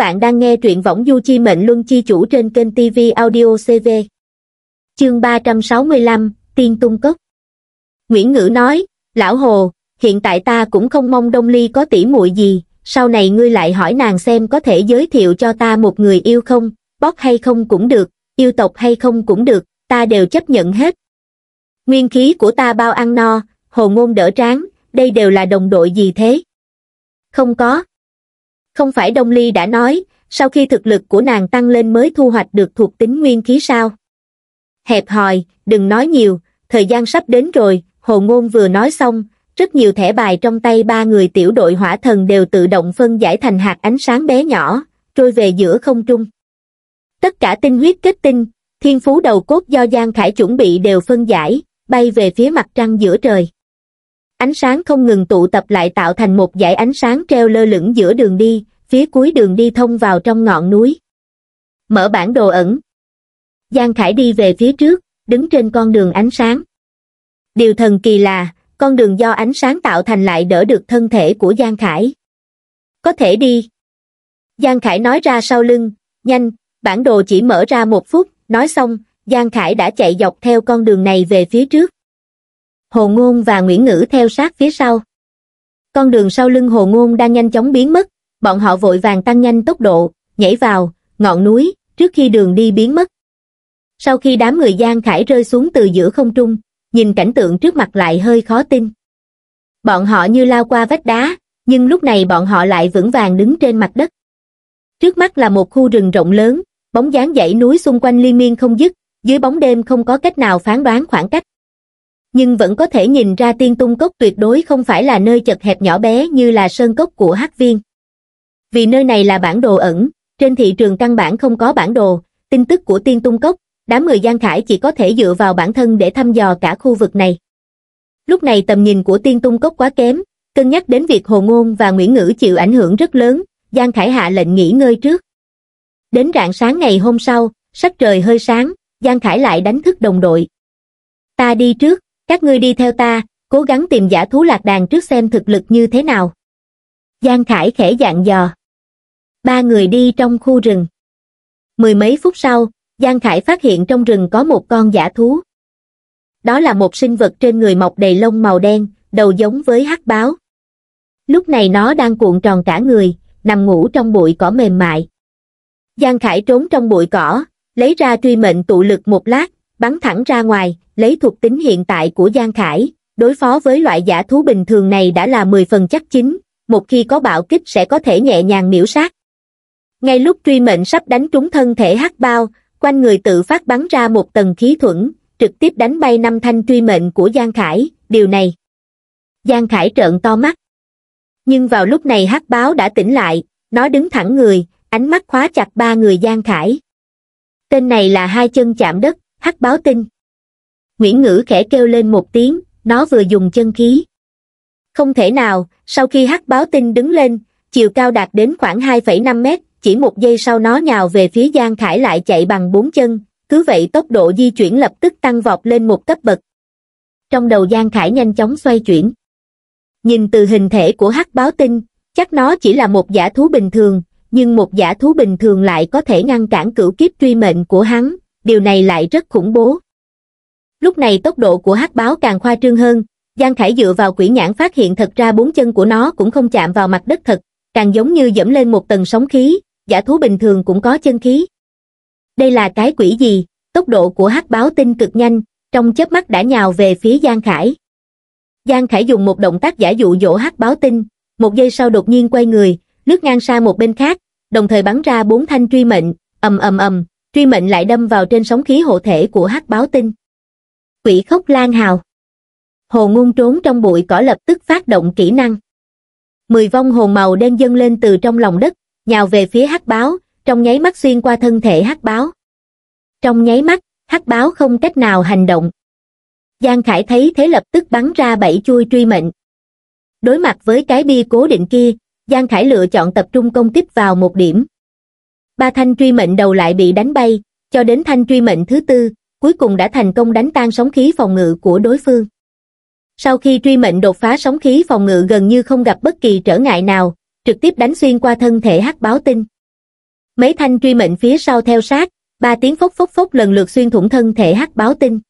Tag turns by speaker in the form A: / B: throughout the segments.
A: bạn đang nghe truyện võng du chi mệnh luân chi chủ trên kênh TV Audio CV. Chương 365, Tiên Tung Cốc Nguyễn Ngữ nói, Lão Hồ, hiện tại ta cũng không mong Đông Ly có tỉ muội gì, sau này ngươi lại hỏi nàng xem có thể giới thiệu cho ta một người yêu không, bót hay không cũng được, yêu tộc hay không cũng được, ta đều chấp nhận hết. Nguyên khí của ta bao ăn no, hồ ngôn đỡ tráng, đây đều là đồng đội gì thế? Không có, không phải Đông Ly đã nói, sau khi thực lực của nàng tăng lên mới thu hoạch được thuộc tính nguyên khí sao. Hẹp hòi, đừng nói nhiều, thời gian sắp đến rồi, Hồ Ngôn vừa nói xong, rất nhiều thẻ bài trong tay ba người tiểu đội hỏa thần đều tự động phân giải thành hạt ánh sáng bé nhỏ, trôi về giữa không trung. Tất cả tinh huyết kết tinh, thiên phú đầu cốt do Giang Khải chuẩn bị đều phân giải, bay về phía mặt trăng giữa trời ánh sáng không ngừng tụ tập lại tạo thành một dải ánh sáng treo lơ lửng giữa đường đi, phía cuối đường đi thông vào trong ngọn núi. Mở bản đồ ẩn. Giang Khải đi về phía trước, đứng trên con đường ánh sáng. Điều thần kỳ là, con đường do ánh sáng tạo thành lại đỡ được thân thể của Giang Khải. Có thể đi. Giang Khải nói ra sau lưng, nhanh, bản đồ chỉ mở ra một phút, nói xong, Giang Khải đã chạy dọc theo con đường này về phía trước. Hồ Ngôn và Nguyễn Ngữ theo sát phía sau. Con đường sau lưng Hồ Ngôn đang nhanh chóng biến mất, bọn họ vội vàng tăng nhanh tốc độ, nhảy vào, ngọn núi, trước khi đường đi biến mất. Sau khi đám người Giang Khải rơi xuống từ giữa không trung, nhìn cảnh tượng trước mặt lại hơi khó tin. Bọn họ như lao qua vách đá, nhưng lúc này bọn họ lại vững vàng đứng trên mặt đất. Trước mắt là một khu rừng rộng lớn, bóng dáng dãy núi xung quanh liên miên không dứt, dưới bóng đêm không có cách nào phán đoán khoảng cách nhưng vẫn có thể nhìn ra tiên tung cốc tuyệt đối không phải là nơi chật hẹp nhỏ bé như là sơn cốc của hắc viên. Vì nơi này là bản đồ ẩn, trên thị trường căn bản không có bản đồ, tin tức của tiên tung cốc, đám người Giang Khải chỉ có thể dựa vào bản thân để thăm dò cả khu vực này. Lúc này tầm nhìn của tiên tung cốc quá kém, cân nhắc đến việc Hồ Ngôn và Nguyễn Ngữ chịu ảnh hưởng rất lớn, Giang Khải hạ lệnh nghỉ ngơi trước. Đến rạng sáng ngày hôm sau, sắc trời hơi sáng, Giang Khải lại đánh thức đồng đội. Ta đi trước, các ngươi đi theo ta cố gắng tìm giả thú lạc đàn trước xem thực lực như thế nào giang khải khẽ dặn dò ba người đi trong khu rừng mười mấy phút sau giang khải phát hiện trong rừng có một con giả thú đó là một sinh vật trên người mọc đầy lông màu đen đầu giống với hắc báo lúc này nó đang cuộn tròn cả người nằm ngủ trong bụi cỏ mềm mại giang khải trốn trong bụi cỏ lấy ra truy mệnh tụ lực một lát bắn thẳng ra ngoài lấy thuộc tính hiện tại của Giang Khải, đối phó với loại giả thú bình thường này đã là 10 phần chắc chính, một khi có bạo kích sẽ có thể nhẹ nhàng miễu sát. Ngay lúc truy mệnh sắp đánh trúng thân thể hắc bao, quanh người tự phát bắn ra một tầng khí thuẫn, trực tiếp đánh bay năm thanh truy mệnh của Giang Khải, điều này. Giang Khải trợn to mắt. Nhưng vào lúc này hắc báo đã tỉnh lại, nó đứng thẳng người, ánh mắt khóa chặt ba người Giang Khải. Tên này là hai chân chạm đất, hắc báo tinh. Nguyễn Ngữ khẽ kêu lên một tiếng, nó vừa dùng chân khí. Không thể nào, sau khi hắc báo tinh đứng lên, chiều cao đạt đến khoảng 2,5 mét, chỉ một giây sau nó nhào về phía Giang Khải lại chạy bằng bốn chân, cứ vậy tốc độ di chuyển lập tức tăng vọt lên một cấp bậc. Trong đầu Giang Khải nhanh chóng xoay chuyển. Nhìn từ hình thể của hắc báo tinh, chắc nó chỉ là một giả thú bình thường, nhưng một giả thú bình thường lại có thể ngăn cản cửu kiếp truy mệnh của hắn, điều này lại rất khủng bố lúc này tốc độ của hắc báo càng khoa trương hơn giang khải dựa vào quỷ nhãn phát hiện thật ra bốn chân của nó cũng không chạm vào mặt đất thật càng giống như dẫm lên một tầng sóng khí giả thú bình thường cũng có chân khí đây là cái quỷ gì tốc độ của hắc báo tinh cực nhanh trong chớp mắt đã nhào về phía giang khải giang khải dùng một động tác giả dụ dỗ hắc báo tinh một giây sau đột nhiên quay người lướt ngang sang một bên khác đồng thời bắn ra bốn thanh truy mệnh ầm ầm ầm truy mệnh lại đâm vào trên sóng khí hộ thể của hắc báo tinh quỷ khóc lan hào. Hồ Ngôn trốn trong bụi cỏ lập tức phát động kỹ năng. Mười vong hồn màu đen dâng lên từ trong lòng đất, nhào về phía hắc báo, trong nháy mắt xuyên qua thân thể hắc báo. Trong nháy mắt, hắc báo không cách nào hành động. Giang Khải thấy thế lập tức bắn ra bảy chui truy mệnh. Đối mặt với cái bi cố định kia, Giang Khải lựa chọn tập trung công kích vào một điểm. Ba thanh truy mệnh đầu lại bị đánh bay, cho đến thanh truy mệnh thứ tư, cuối cùng đã thành công đánh tan sóng khí phòng ngự của đối phương. Sau khi truy mệnh đột phá sóng khí phòng ngự gần như không gặp bất kỳ trở ngại nào, trực tiếp đánh xuyên qua thân thể hắc báo tinh. Mấy thanh truy mệnh phía sau theo sát, ba tiếng phốc phốc phốc lần lượt xuyên thủng thân thể hắc báo tinh.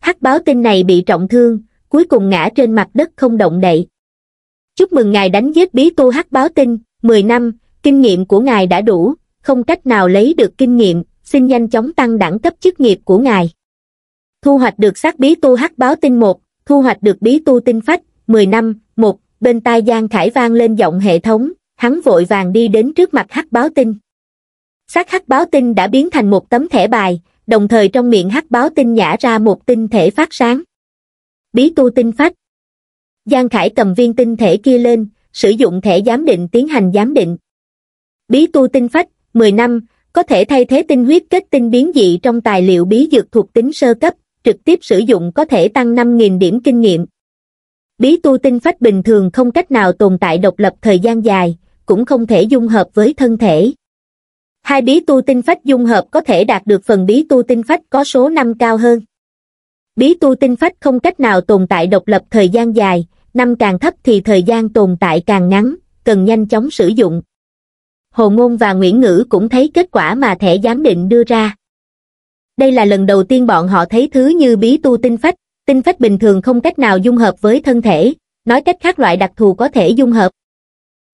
A: Hắc báo tinh này bị trọng thương, cuối cùng ngã trên mặt đất không động đậy. Chúc mừng ngài đánh giết bí tu hắc báo tinh, 10 năm, kinh nghiệm của ngài đã đủ, không cách nào lấy được kinh nghiệm, xin nhanh chóng tăng đẳng cấp chức nghiệp của ngài thu hoạch được sát bí tu hắc báo tinh một thu hoạch được bí tu tinh phách mười năm một bên tai giang khải vang lên giọng hệ thống hắn vội vàng đi đến trước mặt hắc báo tinh sát hắc báo tinh đã biến thành một tấm thẻ bài đồng thời trong miệng hắc báo tinh nhả ra một tinh thể phát sáng bí tu tinh phách giang khải cầm viên tinh thể kia lên sử dụng thẻ giám định tiến hành giám định bí tu tinh phách mười năm có thể thay thế tinh huyết kết tinh biến dị trong tài liệu bí dược thuộc tính sơ cấp, trực tiếp sử dụng có thể tăng 5.000 điểm kinh nghiệm. Bí tu tinh phách bình thường không cách nào tồn tại độc lập thời gian dài, cũng không thể dung hợp với thân thể. Hai bí tu tinh phách dung hợp có thể đạt được phần bí tu tinh phách có số năm cao hơn. Bí tu tinh phách không cách nào tồn tại độc lập thời gian dài, năm càng thấp thì thời gian tồn tại càng ngắn, cần nhanh chóng sử dụng. Hồ Ngôn và Nguyễn Ngữ cũng thấy kết quả mà thẻ giám định đưa ra. Đây là lần đầu tiên bọn họ thấy thứ như bí tu tinh phách, tinh phách bình thường không cách nào dung hợp với thân thể, nói cách khác loại đặc thù có thể dung hợp.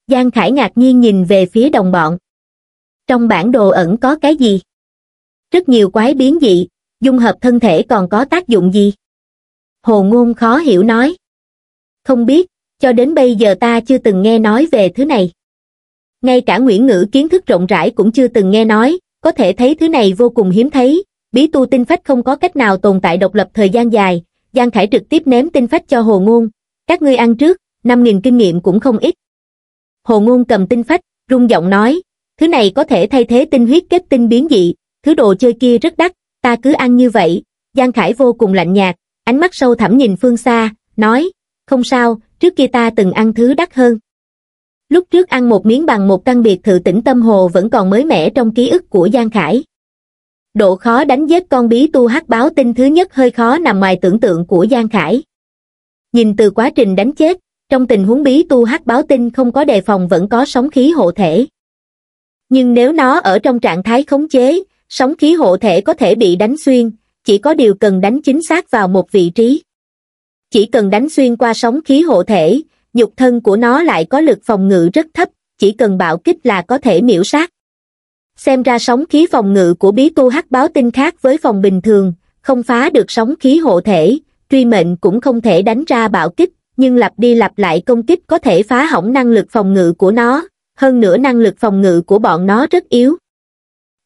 A: Giang Khải ngạc nhiên nhìn về phía đồng bọn. Trong bản đồ ẩn có cái gì? Rất nhiều quái biến dị, dung hợp thân thể còn có tác dụng gì? Hồ Ngôn khó hiểu nói. Không biết, cho đến bây giờ ta chưa từng nghe nói về thứ này ngay cả Nguyễn Ngữ kiến thức rộng rãi cũng chưa từng nghe nói, có thể thấy thứ này vô cùng hiếm thấy, bí tu tinh phách không có cách nào tồn tại độc lập thời gian dài, Giang Khải trực tiếp ném tinh phách cho Hồ Ngôn, các ngươi ăn trước, 5.000 kinh nghiệm cũng không ít. Hồ Ngôn cầm tinh phách, rung giọng nói, thứ này có thể thay thế tinh huyết kết tinh biến dị, thứ đồ chơi kia rất đắt, ta cứ ăn như vậy. Giang Khải vô cùng lạnh nhạt, ánh mắt sâu thẳm nhìn phương xa, nói, không sao, trước kia ta từng ăn thứ đắt hơn lúc trước ăn một miếng bằng một căn biệt thự tỉnh Tâm Hồ vẫn còn mới mẻ trong ký ức của Giang Khải. Độ khó đánh giết con bí tu hắc báo tinh thứ nhất hơi khó nằm ngoài tưởng tượng của Giang Khải. Nhìn từ quá trình đánh chết, trong tình huống bí tu hắc báo tinh không có đề phòng vẫn có sóng khí hộ thể. Nhưng nếu nó ở trong trạng thái khống chế, sóng khí hộ thể có thể bị đánh xuyên, chỉ có điều cần đánh chính xác vào một vị trí. Chỉ cần đánh xuyên qua sóng khí hộ thể, nhục thân của nó lại có lực phòng ngự rất thấp, chỉ cần bạo kích là có thể miễu sát. Xem ra sóng khí phòng ngự của bí tu hắc báo tinh khác với phòng bình thường, không phá được sóng khí hộ thể, truy mệnh cũng không thể đánh ra bạo kích, nhưng lặp đi lặp lại công kích có thể phá hỏng năng lực phòng ngự của nó, hơn nữa năng lực phòng ngự của bọn nó rất yếu.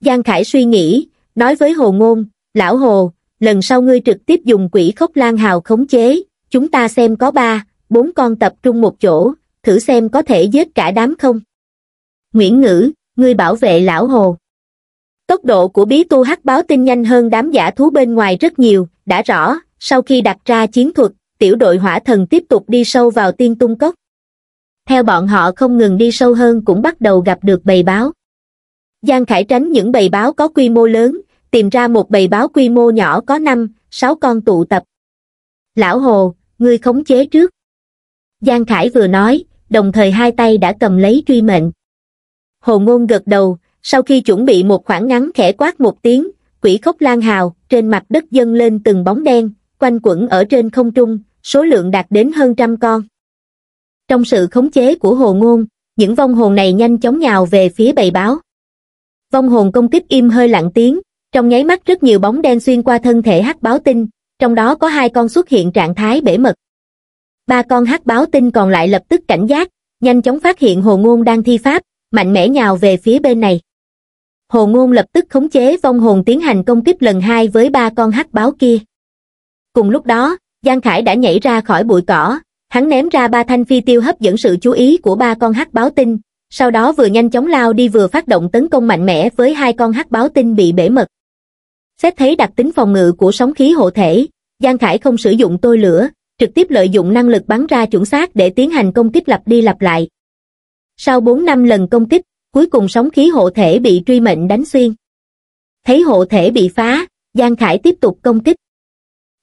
A: Giang Khải suy nghĩ, nói với Hồ Ngôn, Lão Hồ, lần sau ngươi trực tiếp dùng quỷ khốc lan hào khống chế, chúng ta xem có ba, bốn con tập trung một chỗ, thử xem có thể giết cả đám không. Nguyễn Ngữ, ngươi bảo vệ lão hồ. Tốc độ của bí tu hắc báo tin nhanh hơn đám giả thú bên ngoài rất nhiều, đã rõ, sau khi đặt ra chiến thuật, tiểu đội hỏa thần tiếp tục đi sâu vào tiên tung cốc. Theo bọn họ không ngừng đi sâu hơn cũng bắt đầu gặp được bầy báo. Giang Khải tránh những bầy báo có quy mô lớn, tìm ra một bầy báo quy mô nhỏ có 5, 6 con tụ tập. Lão Hồ, ngươi khống chế trước giang khải vừa nói đồng thời hai tay đã cầm lấy truy mệnh hồ ngôn gật đầu sau khi chuẩn bị một khoảng ngắn khẽ quát một tiếng quỷ khốc lan hào trên mặt đất dâng lên từng bóng đen quanh quẩn ở trên không trung số lượng đạt đến hơn trăm con trong sự khống chế của hồ ngôn những vong hồn này nhanh chóng nhào về phía bầy báo vong hồn công kích im hơi lặng tiếng trong nháy mắt rất nhiều bóng đen xuyên qua thân thể hắc báo tinh trong đó có hai con xuất hiện trạng thái bể mật ba con hắc báo tinh còn lại lập tức cảnh giác nhanh chóng phát hiện hồ ngôn đang thi pháp mạnh mẽ nhào về phía bên này hồ ngôn lập tức khống chế vong hồn tiến hành công kích lần hai với ba con hắc báo kia cùng lúc đó giang khải đã nhảy ra khỏi bụi cỏ hắn ném ra ba thanh phi tiêu hấp dẫn sự chú ý của ba con hắc báo tinh sau đó vừa nhanh chóng lao đi vừa phát động tấn công mạnh mẽ với hai con hắc báo tinh bị bể mật xét thấy đặc tính phòng ngự của sóng khí hộ thể giang khải không sử dụng tôi lửa trực tiếp lợi dụng năng lực bắn ra chuẩn xác để tiến hành công kích lặp đi lặp lại. Sau 4 năm lần công kích, cuối cùng sóng khí hộ thể bị truy mệnh đánh xuyên. Thấy hộ thể bị phá, Giang Khải tiếp tục công kích.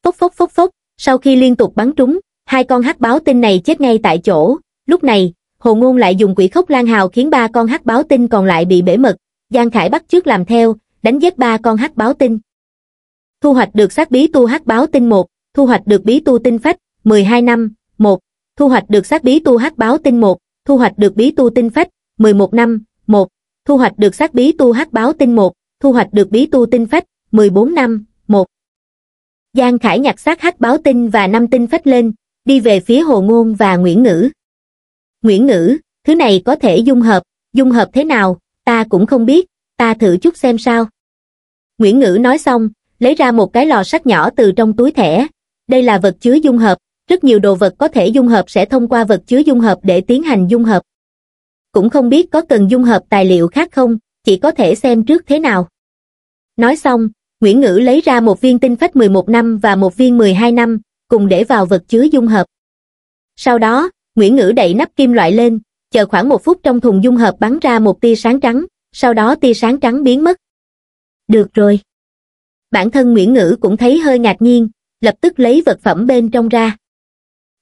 A: Phốc phốc phốc phốc, sau khi liên tục bắn trúng, hai con hắc báo tinh này chết ngay tại chỗ. Lúc này, Hồ Ngôn lại dùng quỷ khốc lan hào khiến ba con hắc báo tinh còn lại bị bể mật. Giang Khải bắt trước làm theo, đánh giết ba con hắc báo tinh. Thu hoạch được sát bí tu hắc báo tinh một, thu hoạch được bí tu tinh phách, 12 năm, 1. Thu hoạch được sát bí tu hắc báo tinh 1, thu hoạch được bí tu tinh phách, 11 năm, 1. Thu hoạch được sát bí tu hắc báo tinh 1, thu hoạch được bí tu tinh phách, 14 năm, 1. Giang Khải nhặt sát hắc báo tinh và năm tinh phách lên, đi về phía Hồ Ngôn và Nguyễn Ngữ. Nguyễn Ngữ, thứ này có thể dung hợp, dung hợp thế nào, ta cũng không biết, ta thử chút xem sao. Nguyễn Ngữ nói xong, lấy ra một cái lò sắt nhỏ từ trong túi thẻ. Đây là vật chứa dung hợp, rất nhiều đồ vật có thể dung hợp sẽ thông qua vật chứa dung hợp để tiến hành dung hợp. Cũng không biết có cần dung hợp tài liệu khác không, chỉ có thể xem trước thế nào. Nói xong, Nguyễn Ngữ lấy ra một viên tinh phách 11 năm và một viên 12 năm, cùng để vào vật chứa dung hợp. Sau đó, Nguyễn Ngữ đậy nắp kim loại lên, chờ khoảng một phút trong thùng dung hợp bắn ra một tia sáng trắng, sau đó tia sáng trắng biến mất. Được rồi. Bản thân Nguyễn Ngữ cũng thấy hơi ngạc nhiên, lập tức lấy vật phẩm bên trong ra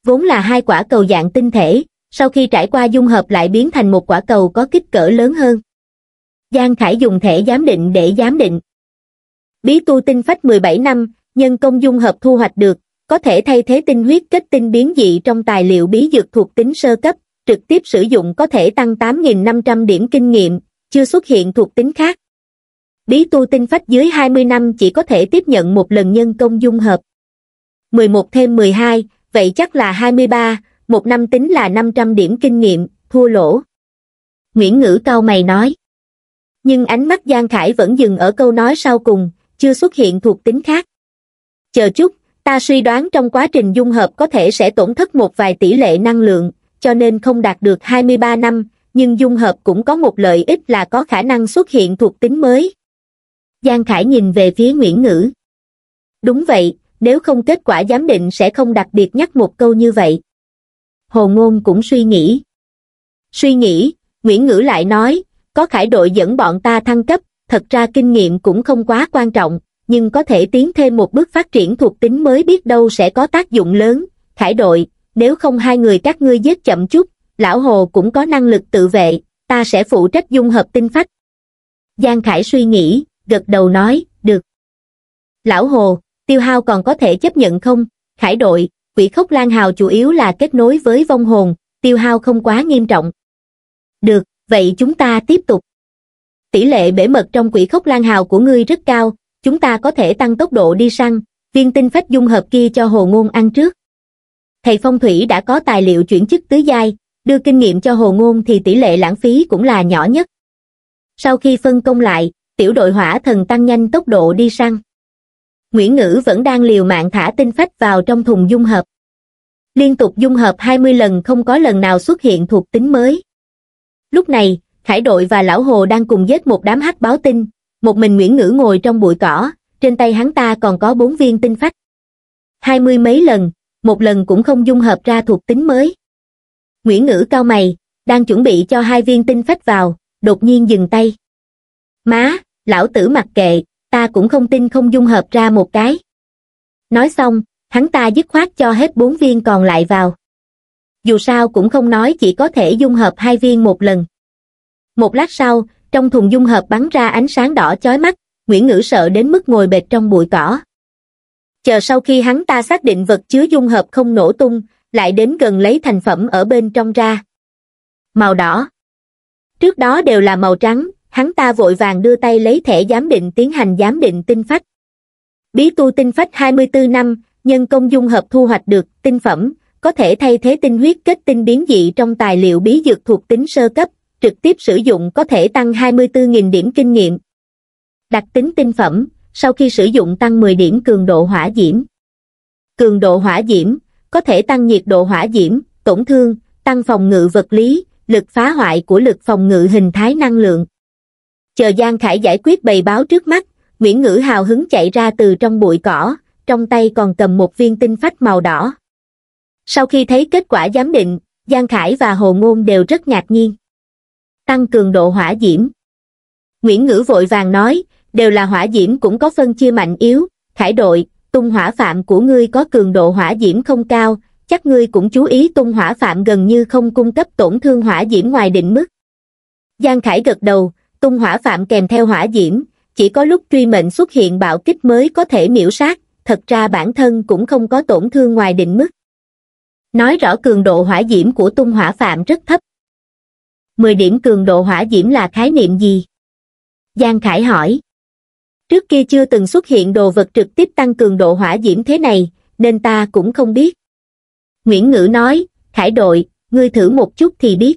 A: vốn là hai quả cầu dạng tinh thể, sau khi trải qua dung hợp lại biến thành một quả cầu có kích cỡ lớn hơn. Giang Khải dùng thể giám định để giám định. Bí tu tinh phách 17 năm, nhân công dung hợp thu hoạch được, có thể thay thế tinh huyết kết tinh biến dị trong tài liệu bí dược thuộc tính sơ cấp, trực tiếp sử dụng có thể tăng 8.500 điểm kinh nghiệm, chưa xuất hiện thuộc tính khác. Bí tu tinh phách dưới 20 năm chỉ có thể tiếp nhận một lần nhân công dung hợp. 11 thêm 12, vậy chắc là 23, một năm tính là 500 điểm kinh nghiệm, thua lỗ. Nguyễn Ngữ cao mày nói. Nhưng ánh mắt Giang Khải vẫn dừng ở câu nói sau cùng, chưa xuất hiện thuộc tính khác. Chờ chút, ta suy đoán trong quá trình dung hợp có thể sẽ tổn thất một vài tỷ lệ năng lượng, cho nên không đạt được 23 năm, nhưng dung hợp cũng có một lợi ích là có khả năng xuất hiện thuộc tính mới. Giang Khải nhìn về phía Nguyễn Ngữ. Đúng vậy, nếu không kết quả giám định sẽ không đặc biệt nhắc một câu như vậy. Hồ Ngôn cũng suy nghĩ. Suy nghĩ, Nguyễn Ngữ lại nói, có khải đội dẫn bọn ta thăng cấp, thật ra kinh nghiệm cũng không quá quan trọng, nhưng có thể tiến thêm một bước phát triển thuộc tính mới biết đâu sẽ có tác dụng lớn. Khải đội, nếu không hai người các ngươi giết chậm chút, lão Hồ cũng có năng lực tự vệ, ta sẽ phụ trách dung hợp tinh phách. Giang Khải suy nghĩ, gật đầu nói, được. Lão Hồ, tiêu hao còn có thể chấp nhận không? Khải đội, quỷ khốc lan hào chủ yếu là kết nối với vong hồn, tiêu hao không quá nghiêm trọng. Được, vậy chúng ta tiếp tục. Tỷ lệ bể mật trong quỷ khốc lan hào của ngươi rất cao, chúng ta có thể tăng tốc độ đi săn, viên tinh phách dung hợp kia cho hồ ngôn ăn trước. Thầy phong thủy đã có tài liệu chuyển chức tứ giai, đưa kinh nghiệm cho hồ ngôn thì tỷ lệ lãng phí cũng là nhỏ nhất. Sau khi phân công lại, tiểu đội hỏa thần tăng nhanh tốc độ đi săn nguyễn ngữ vẫn đang liều mạng thả tinh phách vào trong thùng dung hợp liên tục dung hợp 20 lần không có lần nào xuất hiện thuộc tính mới lúc này khải đội và lão hồ đang cùng giết một đám hắc báo tinh một mình nguyễn ngữ ngồi trong bụi cỏ trên tay hắn ta còn có bốn viên tinh phách hai mươi mấy lần một lần cũng không dung hợp ra thuộc tính mới nguyễn ngữ cao mày đang chuẩn bị cho hai viên tinh phách vào đột nhiên dừng tay má lão tử mặc kệ ta cũng không tin không dung hợp ra một cái. Nói xong, hắn ta dứt khoát cho hết bốn viên còn lại vào. Dù sao cũng không nói chỉ có thể dung hợp hai viên một lần. Một lát sau, trong thùng dung hợp bắn ra ánh sáng đỏ chói mắt, Nguyễn Ngữ sợ đến mức ngồi bệt trong bụi cỏ. Chờ sau khi hắn ta xác định vật chứa dung hợp không nổ tung, lại đến gần lấy thành phẩm ở bên trong ra. Màu đỏ. Trước đó đều là màu trắng, hắn ta vội vàng đưa tay lấy thẻ giám định tiến hành giám định tinh phách bí tu tinh phách 24 năm nhân công dung hợp thu hoạch được tinh phẩm có thể thay thế tinh huyết kết tinh biến dị trong tài liệu bí dược thuộc tính sơ cấp trực tiếp sử dụng có thể tăng 24.000 điểm kinh nghiệm đặc tính tinh phẩm sau khi sử dụng tăng 10 điểm cường độ hỏa diễm cường độ hỏa diễm có thể tăng nhiệt độ hỏa diễm tổn thương tăng phòng ngự vật lý lực phá hoại của lực phòng ngự hình thái năng lượng chờ giang khải giải quyết bày báo trước mắt nguyễn ngữ hào hứng chạy ra từ trong bụi cỏ trong tay còn cầm một viên tinh phách màu đỏ sau khi thấy kết quả giám định giang khải và hồ ngôn đều rất ngạc nhiên tăng cường độ hỏa diễm nguyễn ngữ vội vàng nói đều là hỏa diễm cũng có phân chia mạnh yếu khải đội tung hỏa phạm của ngươi có cường độ hỏa diễm không cao chắc ngươi cũng chú ý tung hỏa phạm gần như không cung cấp tổn thương hỏa diễm ngoài định mức giang khải gật đầu tung hỏa phạm kèm theo hỏa diễm, chỉ có lúc truy mệnh xuất hiện bạo kích mới có thể miễu sát, thật ra bản thân cũng không có tổn thương ngoài định mức. Nói rõ cường độ hỏa diễm của tung hỏa phạm rất thấp. 10 điểm cường độ hỏa diễm là khái niệm gì? Giang Khải hỏi. Trước kia chưa từng xuất hiện đồ vật trực tiếp tăng cường độ hỏa diễm thế này, nên ta cũng không biết. Nguyễn Ngữ nói, Khải đội, ngươi thử một chút thì biết.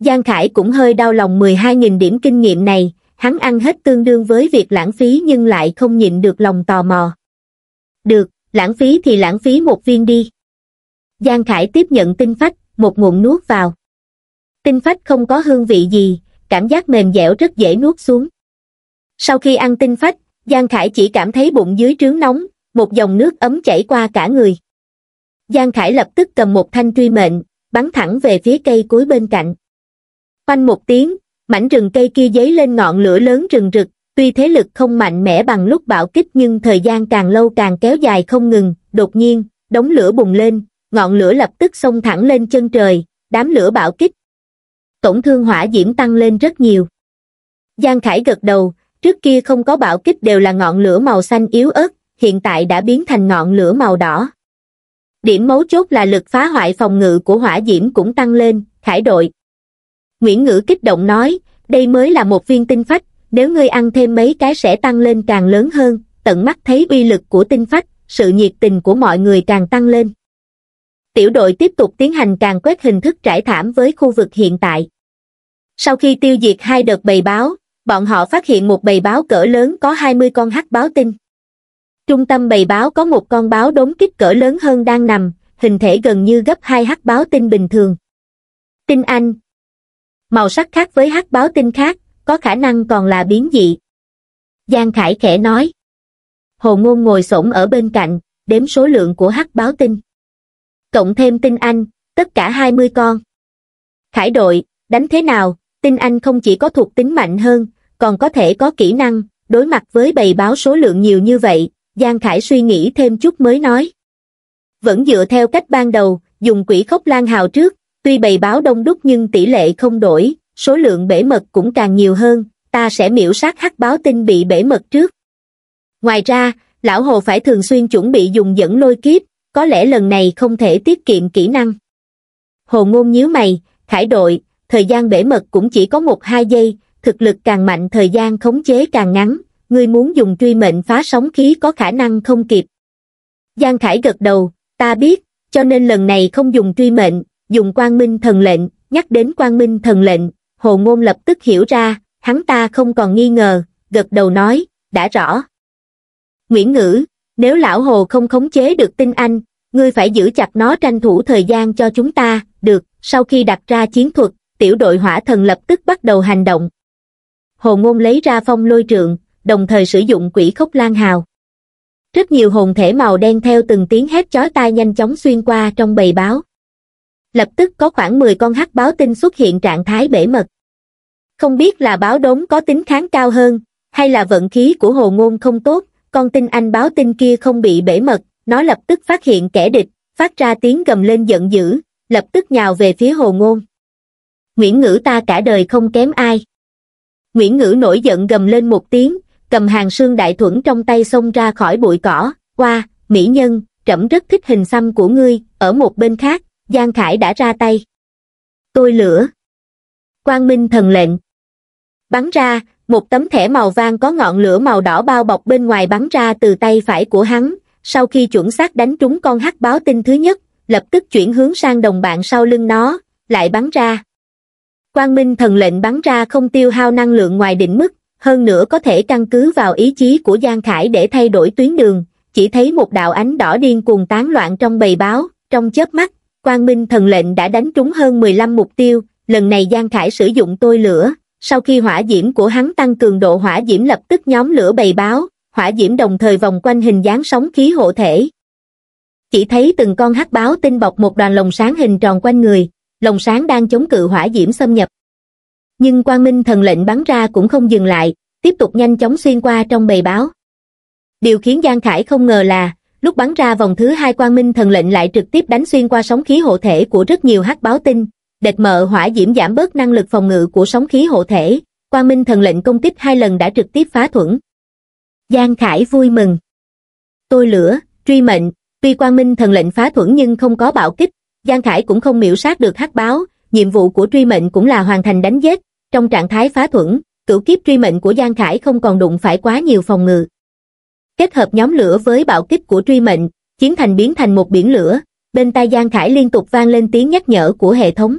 A: Giang Khải cũng hơi đau lòng 12.000 điểm kinh nghiệm này, hắn ăn hết tương đương với việc lãng phí nhưng lại không nhịn được lòng tò mò. Được, lãng phí thì lãng phí một viên đi. Giang Khải tiếp nhận tinh phách, một ngụm nuốt vào. Tinh phách không có hương vị gì, cảm giác mềm dẻo rất dễ nuốt xuống. Sau khi ăn tinh phách, Giang Khải chỉ cảm thấy bụng dưới trướng nóng, một dòng nước ấm chảy qua cả người. Giang Khải lập tức cầm một thanh truy mệnh, bắn thẳng về phía cây cuối bên cạnh. Quanh một tiếng, mảnh rừng cây kia dấy lên ngọn lửa lớn rừng rực, tuy thế lực không mạnh mẽ bằng lúc bạo kích nhưng thời gian càng lâu càng kéo dài không ngừng, đột nhiên, đống lửa bùng lên, ngọn lửa lập tức xông thẳng lên chân trời, đám lửa bạo kích. Tổn thương hỏa diễm tăng lên rất nhiều. Giang Khải gật đầu, trước kia không có bạo kích đều là ngọn lửa màu xanh yếu ớt, hiện tại đã biến thành ngọn lửa màu đỏ. Điểm mấu chốt là lực phá hoại phòng ngự của hỏa diễm cũng tăng lên, khải đội, nguyễn ngữ kích động nói đây mới là một viên tinh phách nếu ngươi ăn thêm mấy cái sẽ tăng lên càng lớn hơn tận mắt thấy uy lực của tinh phách sự nhiệt tình của mọi người càng tăng lên tiểu đội tiếp tục tiến hành càng quét hình thức trải thảm với khu vực hiện tại sau khi tiêu diệt hai đợt bầy báo bọn họ phát hiện một bầy báo cỡ lớn có 20 con hắc báo tinh trung tâm bầy báo có một con báo đốm kích cỡ lớn hơn đang nằm hình thể gần như gấp hai hắc báo tinh bình thường tinh anh màu sắc khác với hắc báo tinh khác, có khả năng còn là biến dị. Giang Khải khẽ nói. Hồ Ngôn ngồi sổng ở bên cạnh, đếm số lượng của hắc báo tinh. Cộng thêm tinh anh, tất cả 20 con. Khải đội, đánh thế nào, tinh anh không chỉ có thuộc tính mạnh hơn, còn có thể có kỹ năng, đối mặt với bầy báo số lượng nhiều như vậy, Giang Khải suy nghĩ thêm chút mới nói. Vẫn dựa theo cách ban đầu, dùng quỷ khốc lan hào trước, Tuy bày báo đông đúc nhưng tỷ lệ không đổi, số lượng bể mật cũng càng nhiều hơn, ta sẽ miễu sát hắc báo tin bị bể mật trước. Ngoài ra, lão hồ phải thường xuyên chuẩn bị dùng dẫn lôi kiếp, có lẽ lần này không thể tiết kiệm kỹ năng. Hồ ngôn nhíu mày, khải đội, thời gian bể mật cũng chỉ có một hai giây, thực lực càng mạnh thời gian khống chế càng ngắn, ngươi muốn dùng truy mệnh phá sóng khí có khả năng không kịp. Giang Khải gật đầu, ta biết, cho nên lần này không dùng truy mệnh, dùng quang minh thần lệnh, nhắc đến quang minh thần lệnh, hồ ngôn lập tức hiểu ra, hắn ta không còn nghi ngờ, gật đầu nói, đã rõ. Nguyễn Ngữ, nếu lão hồ không khống chế được tinh anh, ngươi phải giữ chặt nó tranh thủ thời gian cho chúng ta, được, sau khi đặt ra chiến thuật, tiểu đội hỏa thần lập tức bắt đầu hành động. Hồ ngôn lấy ra phong lôi trượng, đồng thời sử dụng quỷ khốc lan hào. Rất nhiều hồn thể màu đen theo từng tiếng hét chói tai nhanh chóng xuyên qua trong bầy báo lập tức có khoảng 10 con hắc báo tinh xuất hiện trạng thái bể mật. Không biết là báo đốm có tính kháng cao hơn, hay là vận khí của hồ ngôn không tốt, con tinh anh báo tinh kia không bị bể mật, nó lập tức phát hiện kẻ địch, phát ra tiếng gầm lên giận dữ, lập tức nhào về phía hồ ngôn. Nguyễn Ngữ ta cả đời không kém ai. Nguyễn Ngữ nổi giận gầm lên một tiếng, cầm hàng xương đại thuẫn trong tay xông ra khỏi bụi cỏ, qua, mỹ nhân, trẫm rất thích hình xăm của ngươi, ở một bên khác, Giang Khải đã ra tay. Tôi lửa. Quang Minh thần lệnh. Bắn ra, một tấm thẻ màu vàng có ngọn lửa màu đỏ bao bọc bên ngoài bắn ra từ tay phải của hắn, sau khi chuẩn xác đánh trúng con hắc báo tinh thứ nhất, lập tức chuyển hướng sang đồng bạn sau lưng nó, lại bắn ra. Quang Minh thần lệnh bắn ra không tiêu hao năng lượng ngoài định mức, hơn nữa có thể căn cứ vào ý chí của Giang Khải để thay đổi tuyến đường, chỉ thấy một đạo ánh đỏ điên cuồng tán loạn trong bầy báo, trong chớp mắt, Quang Minh thần lệnh đã đánh trúng hơn 15 mục tiêu, lần này Giang Khải sử dụng tôi lửa, sau khi hỏa diễm của hắn tăng cường độ hỏa diễm lập tức nhóm lửa bày báo, hỏa diễm đồng thời vòng quanh hình dáng sóng khí hộ thể. Chỉ thấy từng con hắc báo tinh bọc một đoàn lồng sáng hình tròn quanh người, lồng sáng đang chống cự hỏa diễm xâm nhập. Nhưng Quang Minh thần lệnh bắn ra cũng không dừng lại, tiếp tục nhanh chóng xuyên qua trong bầy báo. Điều khiến Giang Khải không ngờ là, lúc bắn ra vòng thứ hai quan minh thần lệnh lại trực tiếp đánh xuyên qua sóng khí hộ thể của rất nhiều hắc báo tinh, đệt mở hỏa diễm giảm bớt năng lực phòng ngự của sóng khí hộ thể, quan minh thần lệnh công kích hai lần đã trực tiếp phá thuẫn. Giang Khải vui mừng. Tôi lửa, truy mệnh, tuy quan minh thần lệnh phá thuẫn nhưng không có bạo kích, Giang Khải cũng không miễu sát được hắc báo, nhiệm vụ của truy mệnh cũng là hoàn thành đánh giết, trong trạng thái phá thuẫn, cửu kiếp truy mệnh của Giang Khải không còn đụng phải quá nhiều phòng ngự kết hợp nhóm lửa với bạo kích của truy mệnh chiến thành biến thành một biển lửa bên tai giang khải liên tục vang lên tiếng nhắc nhở của hệ thống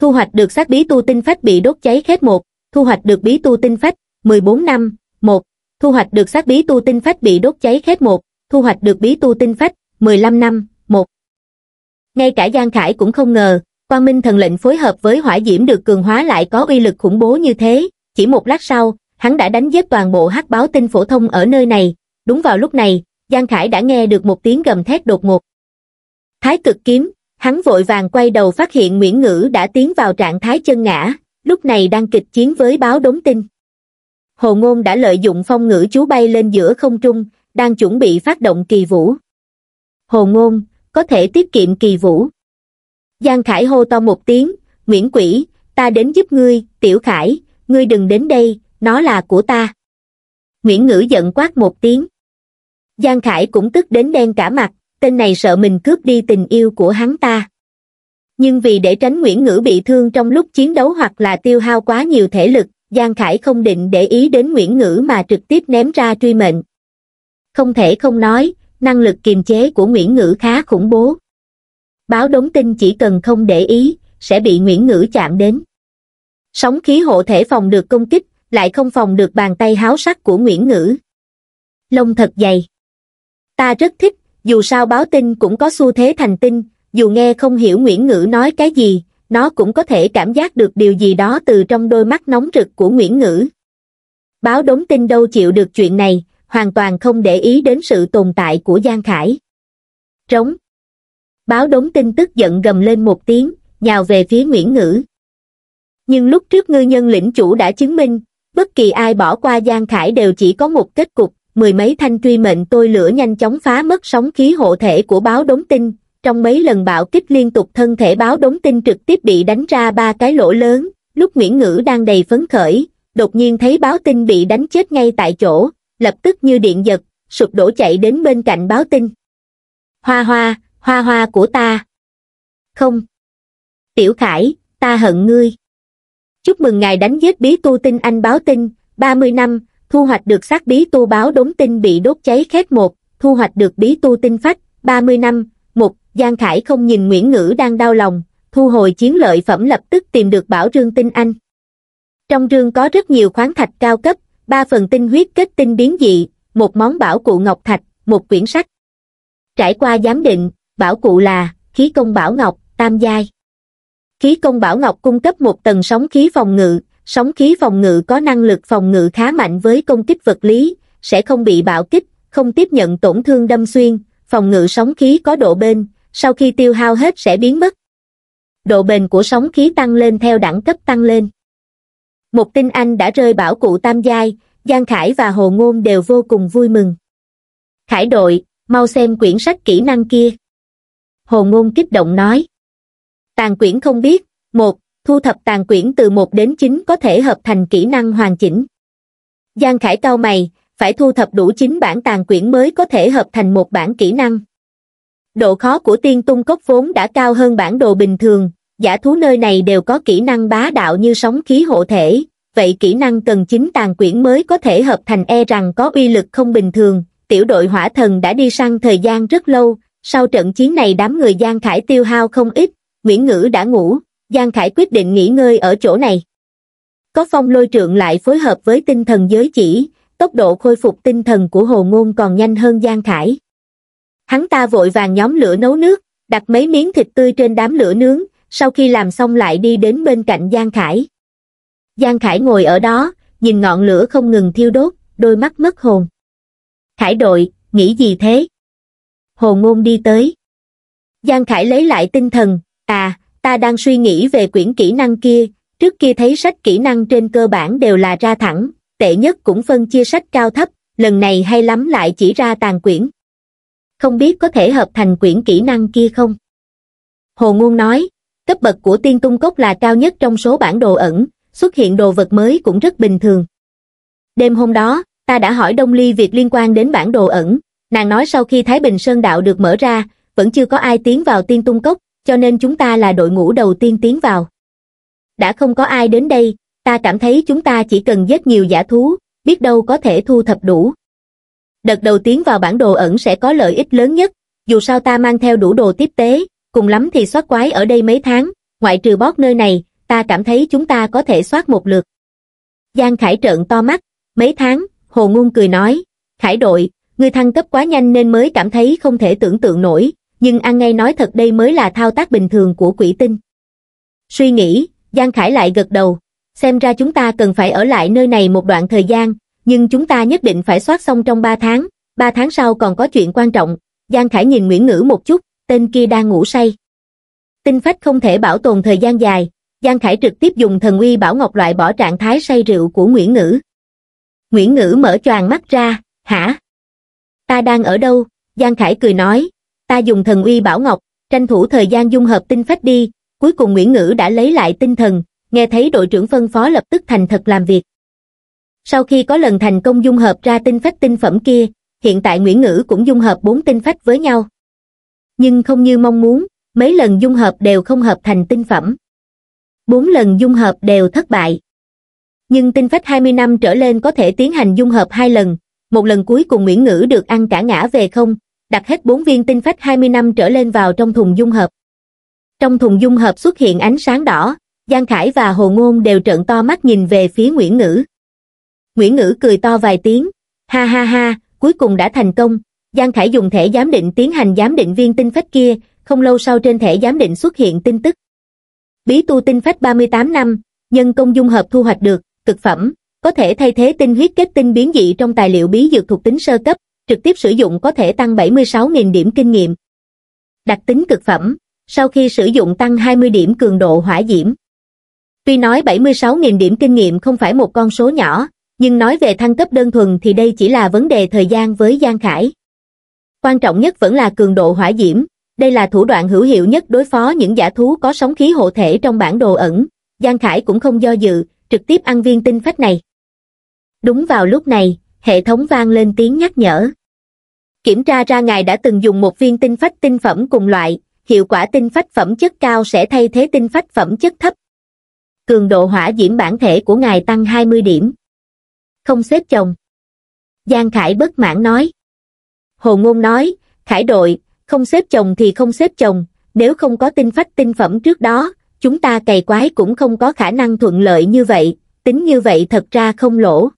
A: thu hoạch được xác bí tu tinh phách bị đốt cháy khét một thu hoạch được bí tu tinh phách 14 năm một thu hoạch được xác bí tu tinh phách bị đốt cháy khét một thu hoạch được bí tu tinh phách 15 năm một ngay cả giang khải cũng không ngờ quang minh thần lệnh phối hợp với hỏa diễm được cường hóa lại có uy lực khủng bố như thế chỉ một lát sau hắn đã đánh giết toàn bộ hắc báo tin phổ thông ở nơi này, đúng vào lúc này, Giang Khải đã nghe được một tiếng gầm thét đột ngột. Thái cực kiếm, hắn vội vàng quay đầu phát hiện Nguyễn Ngữ đã tiến vào trạng thái chân ngã, lúc này đang kịch chiến với báo đống tin. Hồ Ngôn đã lợi dụng phong ngữ chú bay lên giữa không trung, đang chuẩn bị phát động kỳ vũ. Hồ Ngôn, có thể tiết kiệm kỳ vũ. Giang Khải hô to một tiếng, Nguyễn Quỷ, ta đến giúp ngươi, Tiểu Khải, ngươi đừng đến đây, nó là của ta nguyễn ngữ giận quát một tiếng giang khải cũng tức đến đen cả mặt tên này sợ mình cướp đi tình yêu của hắn ta nhưng vì để tránh nguyễn ngữ bị thương trong lúc chiến đấu hoặc là tiêu hao quá nhiều thể lực giang khải không định để ý đến nguyễn ngữ mà trực tiếp ném ra truy mệnh không thể không nói năng lực kiềm chế của nguyễn ngữ khá khủng bố báo đống tin chỉ cần không để ý sẽ bị nguyễn ngữ chạm đến sóng khí hộ thể phòng được công kích lại không phòng được bàn tay háo sắc của Nguyễn Ngữ. Lông thật dày. Ta rất thích, dù sao báo tin cũng có xu thế thành tin, dù nghe không hiểu Nguyễn Ngữ nói cái gì, nó cũng có thể cảm giác được điều gì đó từ trong đôi mắt nóng rực của Nguyễn Ngữ. Báo đống tin đâu chịu được chuyện này, hoàn toàn không để ý đến sự tồn tại của Giang Khải. Trống. Báo đống tin tức giận gầm lên một tiếng, nhào về phía Nguyễn Ngữ. Nhưng lúc trước ngư nhân lĩnh chủ đã chứng minh, bất kỳ ai bỏ qua Giang Khải đều chỉ có một kết cục, mười mấy thanh truy mệnh tôi lửa nhanh chóng phá mất sóng khí hộ thể của báo đống tinh, trong mấy lần bạo kích liên tục thân thể báo đống tinh trực tiếp bị đánh ra ba cái lỗ lớn, lúc Nguyễn Ngữ đang đầy phấn khởi, đột nhiên thấy báo tinh bị đánh chết ngay tại chỗ, lập tức như điện giật, sụp đổ chạy đến bên cạnh báo tinh. Hoa hoa, hoa hoa của ta. Không. Tiểu Khải, ta hận ngươi chúc mừng ngài đánh giết bí tu tinh anh báo tinh, 30 năm, thu hoạch được xác bí tu báo đống tinh bị đốt cháy khét một, thu hoạch được bí tu tinh phách, 30 năm, một, Giang Khải không nhìn Nguyễn Ngữ đang đau lòng, thu hồi chiến lợi phẩm lập tức tìm được bảo rương tinh anh. Trong rương có rất nhiều khoáng thạch cao cấp, ba phần tinh huyết kết tinh biến dị, một món bảo cụ ngọc thạch, một quyển sách. Trải qua giám định, bảo cụ là khí công bảo ngọc, tam giai khí công bảo ngọc cung cấp một tầng sóng khí phòng ngự sóng khí phòng ngự có năng lực phòng ngự khá mạnh với công kích vật lý sẽ không bị bạo kích không tiếp nhận tổn thương đâm xuyên phòng ngự sóng khí có độ bền sau khi tiêu hao hết sẽ biến mất độ bền của sóng khí tăng lên theo đẳng cấp tăng lên một tinh anh đã rơi bảo cụ tam giai giang khải và hồ ngôn đều vô cùng vui mừng khải đội mau xem quyển sách kỹ năng kia hồ ngôn kích động nói Tàn quyển không biết, một Thu thập tàn quyển từ 1 đến 9 có thể hợp thành kỹ năng hoàn chỉnh. Giang Khải cao mày, phải thu thập đủ 9 bản tàn quyển mới có thể hợp thành một bản kỹ năng. Độ khó của tiên tung cốc vốn đã cao hơn bản đồ bình thường, giả thú nơi này đều có kỹ năng bá đạo như sóng khí hộ thể, vậy kỹ năng cần 9 tàn quyển mới có thể hợp thành e rằng có uy lực không bình thường. Tiểu đội hỏa thần đã đi săn thời gian rất lâu, sau trận chiến này đám người Giang Khải tiêu hao không ít, Nguyễn Ngữ đã ngủ, Giang Khải quyết định nghỉ ngơi ở chỗ này. Có phong lôi trượng lại phối hợp với tinh thần giới chỉ, tốc độ khôi phục tinh thần của Hồ Ngôn còn nhanh hơn Giang Khải. Hắn ta vội vàng nhóm lửa nấu nước, đặt mấy miếng thịt tươi trên đám lửa nướng, sau khi làm xong lại đi đến bên cạnh Giang Khải. Giang Khải ngồi ở đó, nhìn ngọn lửa không ngừng thiêu đốt, đôi mắt mất hồn. Khải đội, nghĩ gì thế? Hồ Ngôn đi tới. Giang Khải lấy lại tinh thần, à ta đang suy nghĩ về quyển kỹ năng kia trước kia thấy sách kỹ năng trên cơ bản đều là ra thẳng tệ nhất cũng phân chia sách cao thấp lần này hay lắm lại chỉ ra tàn quyển không biết có thể hợp thành quyển kỹ năng kia không hồ ngôn nói cấp bậc của tiên tung cốc là cao nhất trong số bản đồ ẩn xuất hiện đồ vật mới cũng rất bình thường đêm hôm đó ta đã hỏi đông ly việc liên quan đến bản đồ ẩn nàng nói sau khi thái bình sơn đạo được mở ra vẫn chưa có ai tiến vào tiên tung cốc cho nên chúng ta là đội ngũ đầu tiên tiến vào. Đã không có ai đến đây, ta cảm thấy chúng ta chỉ cần giết nhiều giả thú, biết đâu có thể thu thập đủ. Đợt đầu tiến vào bản đồ ẩn sẽ có lợi ích lớn nhất, dù sao ta mang theo đủ đồ tiếp tế, cùng lắm thì soát quái ở đây mấy tháng, ngoại trừ bót nơi này, ta cảm thấy chúng ta có thể soát một lượt. Giang Khải trợn to mắt, mấy tháng, Hồ Ngôn cười nói, Khải đội, ngươi thăng cấp quá nhanh nên mới cảm thấy không thể tưởng tượng nổi, nhưng An ngay nói thật đây mới là thao tác bình thường của quỷ tinh. Suy nghĩ, Giang Khải lại gật đầu, xem ra chúng ta cần phải ở lại nơi này một đoạn thời gian, nhưng chúng ta nhất định phải soát xong trong 3 tháng, 3 tháng sau còn có chuyện quan trọng. Giang Khải nhìn Nguyễn Ngữ một chút, tên kia đang ngủ say. Tinh phách không thể bảo tồn thời gian dài, Giang Khải trực tiếp dùng thần uy bảo ngọc loại bỏ trạng thái say rượu của Nguyễn Ngữ. Nguyễn Ngữ mở choàng mắt ra, hả? Ta đang ở đâu? Giang Khải cười nói, ta dùng thần uy bảo ngọc, tranh thủ thời gian dung hợp tinh phách đi, cuối cùng Nguyễn Ngữ đã lấy lại tinh thần, nghe thấy đội trưởng phân phó lập tức thành thật làm việc. Sau khi có lần thành công dung hợp ra tinh phách tinh phẩm kia, hiện tại Nguyễn Ngữ cũng dung hợp bốn tinh phách với nhau. Nhưng không như mong muốn, mấy lần dung hợp đều không hợp thành tinh phẩm. Bốn lần dung hợp đều thất bại. Nhưng tinh phách 20 năm trở lên có thể tiến hành dung hợp hai lần, một lần cuối cùng Nguyễn Ngữ được ăn cả ngã về không, đặt hết bốn viên tinh phách 20 năm trở lên vào trong thùng dung hợp. Trong thùng dung hợp xuất hiện ánh sáng đỏ, Giang Khải và Hồ Ngôn đều trợn to mắt nhìn về phía Nguyễn Ngữ. Nguyễn Ngữ cười to vài tiếng, ha ha ha, cuối cùng đã thành công, Giang Khải dùng thẻ giám định tiến hành giám định viên tinh phách kia, không lâu sau trên thẻ giám định xuất hiện tin tức. Bí tu tinh phách 38 năm, nhân công dung hợp thu hoạch được, cực phẩm, có thể thay thế tinh huyết kết tinh biến dị trong tài liệu bí dược thuộc tính sơ cấp, trực tiếp sử dụng có thể tăng 76.000 điểm kinh nghiệm. Đặc tính cực phẩm, sau khi sử dụng tăng 20 điểm cường độ hỏa diễm. Tuy nói 76.000 điểm kinh nghiệm không phải một con số nhỏ, nhưng nói về thăng cấp đơn thuần thì đây chỉ là vấn đề thời gian với Giang Khải. Quan trọng nhất vẫn là cường độ hỏa diễm, đây là thủ đoạn hữu hiệu nhất đối phó những giả thú có sóng khí hộ thể trong bản đồ ẩn. Giang Khải cũng không do dự, trực tiếp ăn viên tinh phách này. Đúng vào lúc này, hệ thống vang lên tiếng nhắc nhở. Kiểm tra ra ngài đã từng dùng một viên tinh phách tinh phẩm cùng loại, hiệu quả tinh phách phẩm chất cao sẽ thay thế tinh phách phẩm chất thấp. Cường độ hỏa diễm bản thể của ngài tăng 20 điểm. Không xếp chồng. Giang Khải bất mãn nói. Hồ Ngôn nói, Khải đội, không xếp chồng thì không xếp chồng, nếu không có tinh phách tinh phẩm trước đó, chúng ta cày quái cũng không có khả năng thuận lợi như vậy, tính như vậy thật ra không lỗ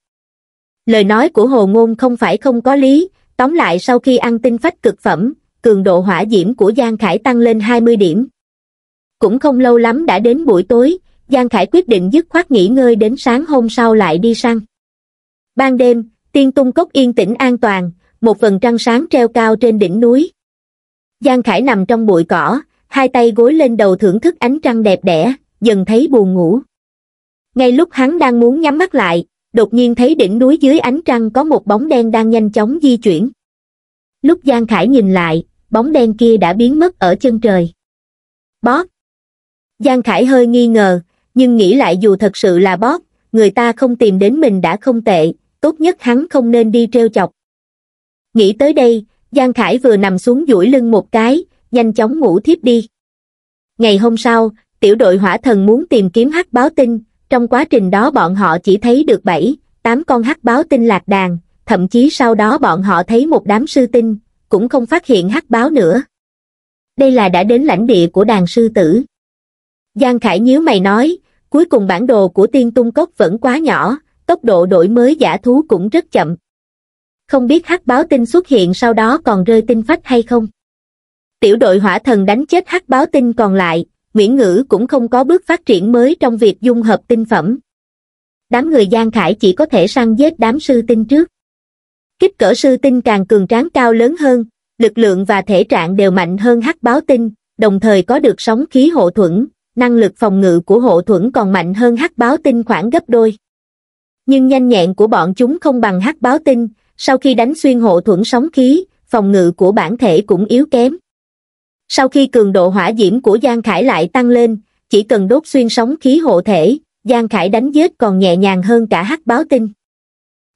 A: lời nói của hồ ngôn không phải không có lý tóm lại sau khi ăn tinh phách cực phẩm cường độ hỏa diễm của giang khải tăng lên 20 điểm cũng không lâu lắm đã đến buổi tối giang khải quyết định dứt khoát nghỉ ngơi đến sáng hôm sau lại đi săn ban đêm tiên tung cốc yên tĩnh an toàn một phần trăng sáng treo cao trên đỉnh núi giang khải nằm trong bụi cỏ hai tay gối lên đầu thưởng thức ánh trăng đẹp đẽ dần thấy buồn ngủ ngay lúc hắn đang muốn nhắm mắt lại đột nhiên thấy đỉnh núi dưới ánh trăng có một bóng đen đang nhanh chóng di chuyển lúc giang khải nhìn lại bóng đen kia đã biến mất ở chân trời bót giang khải hơi nghi ngờ nhưng nghĩ lại dù thật sự là bót người ta không tìm đến mình đã không tệ tốt nhất hắn không nên đi treo chọc nghĩ tới đây giang khải vừa nằm xuống duỗi lưng một cái nhanh chóng ngủ thiếp đi ngày hôm sau tiểu đội hỏa thần muốn tìm kiếm hắc báo tin trong quá trình đó bọn họ chỉ thấy được bảy tám con hắc báo tinh lạc đàn thậm chí sau đó bọn họ thấy một đám sư tinh cũng không phát hiện hắc báo nữa đây là đã đến lãnh địa của đàn sư tử giang khải nhíu mày nói cuối cùng bản đồ của tiên tung cốc vẫn quá nhỏ tốc độ đổi mới giả thú cũng rất chậm không biết hắc báo tinh xuất hiện sau đó còn rơi tinh phách hay không tiểu đội hỏa thần đánh chết hắc báo tinh còn lại Nguyễn Ngữ cũng không có bước phát triển mới trong việc dung hợp tinh phẩm. Đám người Giang Khải chỉ có thể săn giết đám sư tinh trước. Kích cỡ sư tinh càng cường tráng cao lớn hơn, lực lượng và thể trạng đều mạnh hơn hắc báo tinh, đồng thời có được sóng khí hộ thuẫn, năng lực phòng ngự của hộ thuẫn còn mạnh hơn hắc báo tinh khoảng gấp đôi. Nhưng nhanh nhẹn của bọn chúng không bằng hắc báo tinh, sau khi đánh xuyên hộ thuẫn sóng khí, phòng ngự của bản thể cũng yếu kém sau khi cường độ hỏa diễm của giang khải lại tăng lên chỉ cần đốt xuyên sóng khí hộ thể giang khải đánh giết còn nhẹ nhàng hơn cả hắc báo tinh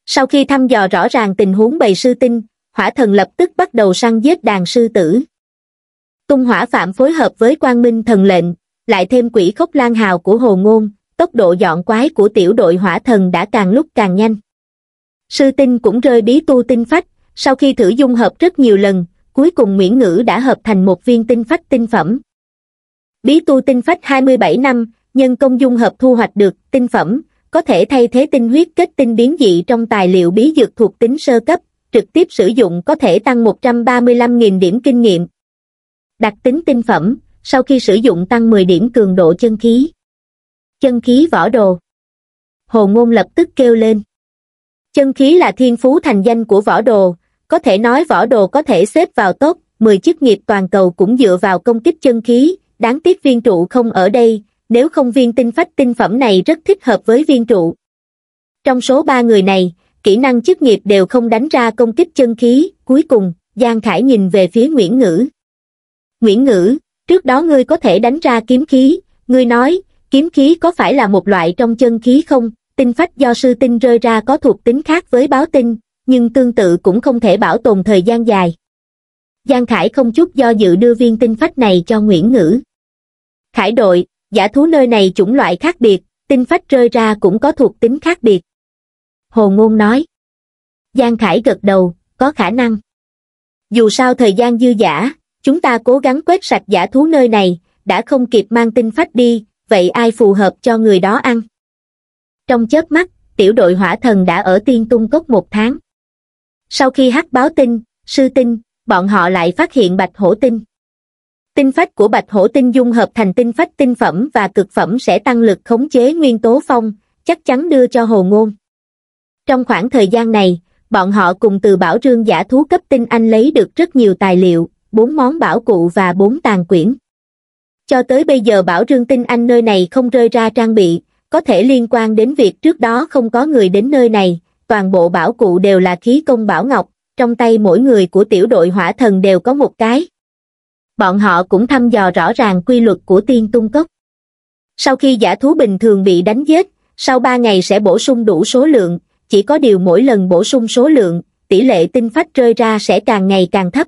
A: sau khi thăm dò rõ ràng tình huống bầy sư tinh hỏa thần lập tức bắt đầu săn giết đàn sư tử tung hỏa phạm phối hợp với quang minh thần lệnh lại thêm quỷ khốc lan hào của hồ ngôn tốc độ dọn quái của tiểu đội hỏa thần đã càng lúc càng nhanh sư tinh cũng rơi bí tu tinh phách sau khi thử dung hợp rất nhiều lần cuối cùng Nguyễn Ngữ đã hợp thành một viên tinh phách tinh phẩm. Bí tu tinh phách 27 năm, nhân công dung hợp thu hoạch được tinh phẩm, có thể thay thế tinh huyết kết tinh biến dị trong tài liệu bí dược thuộc tính sơ cấp, trực tiếp sử dụng có thể tăng 135.000 điểm kinh nghiệm. Đặc tính tinh phẩm, sau khi sử dụng tăng 10 điểm cường độ chân khí. Chân khí võ đồ. Hồ Ngôn lập tức kêu lên. Chân khí là thiên phú thành danh của võ đồ, có thể nói võ đồ có thể xếp vào tốt 10 chức nghiệp toàn cầu cũng dựa vào công kích chân khí, đáng tiếc viên trụ không ở đây, nếu không viên tinh phách tinh phẩm này rất thích hợp với viên trụ. Trong số ba người này, kỹ năng chức nghiệp đều không đánh ra công kích chân khí, cuối cùng, Giang Khải nhìn về phía Nguyễn Ngữ. Nguyễn Ngữ, trước đó ngươi có thể đánh ra kiếm khí, ngươi nói, kiếm khí có phải là một loại trong chân khí không? Tinh phách do sư tinh rơi ra có thuộc tính khác với báo tinh, nhưng tương tự cũng không thể bảo tồn thời gian dài. Giang Khải không chút do dự đưa viên tinh phách này cho Nguyễn Ngữ. Khải đội, giả thú nơi này chủng loại khác biệt, tinh phách rơi ra cũng có thuộc tính khác biệt. Hồ Ngôn nói. Giang Khải gật đầu, có khả năng. Dù sao thời gian dư giả, chúng ta cố gắng quét sạch giả thú nơi này, đã không kịp mang tinh phách đi, vậy ai phù hợp cho người đó ăn? Trong chớp mắt, tiểu đội hỏa thần đã ở tiên tung cốc một tháng. Sau khi hắc báo tin, sư tinh, bọn họ lại phát hiện bạch hổ tinh. Tinh phách của bạch hổ tinh dung hợp thành tinh phách tinh phẩm và cực phẩm sẽ tăng lực khống chế nguyên tố phong, chắc chắn đưa cho hồ ngôn. Trong khoảng thời gian này, bọn họ cùng từ bảo trương giả thú cấp tinh anh lấy được rất nhiều tài liệu, bốn món bảo cụ và bốn tàn quyển. Cho tới bây giờ bảo trương tinh anh nơi này không rơi ra trang bị, có thể liên quan đến việc trước đó không có người đến nơi này, toàn bộ bảo cụ đều là khí công bảo ngọc, trong tay mỗi người của tiểu đội hỏa thần đều có một cái. Bọn họ cũng thăm dò rõ ràng quy luật của tiên tung cốc. Sau khi giả thú bình thường bị đánh giết, sau 3 ngày sẽ bổ sung đủ số lượng, chỉ có điều mỗi lần bổ sung số lượng, tỷ lệ tinh phách rơi ra sẽ càng ngày càng thấp.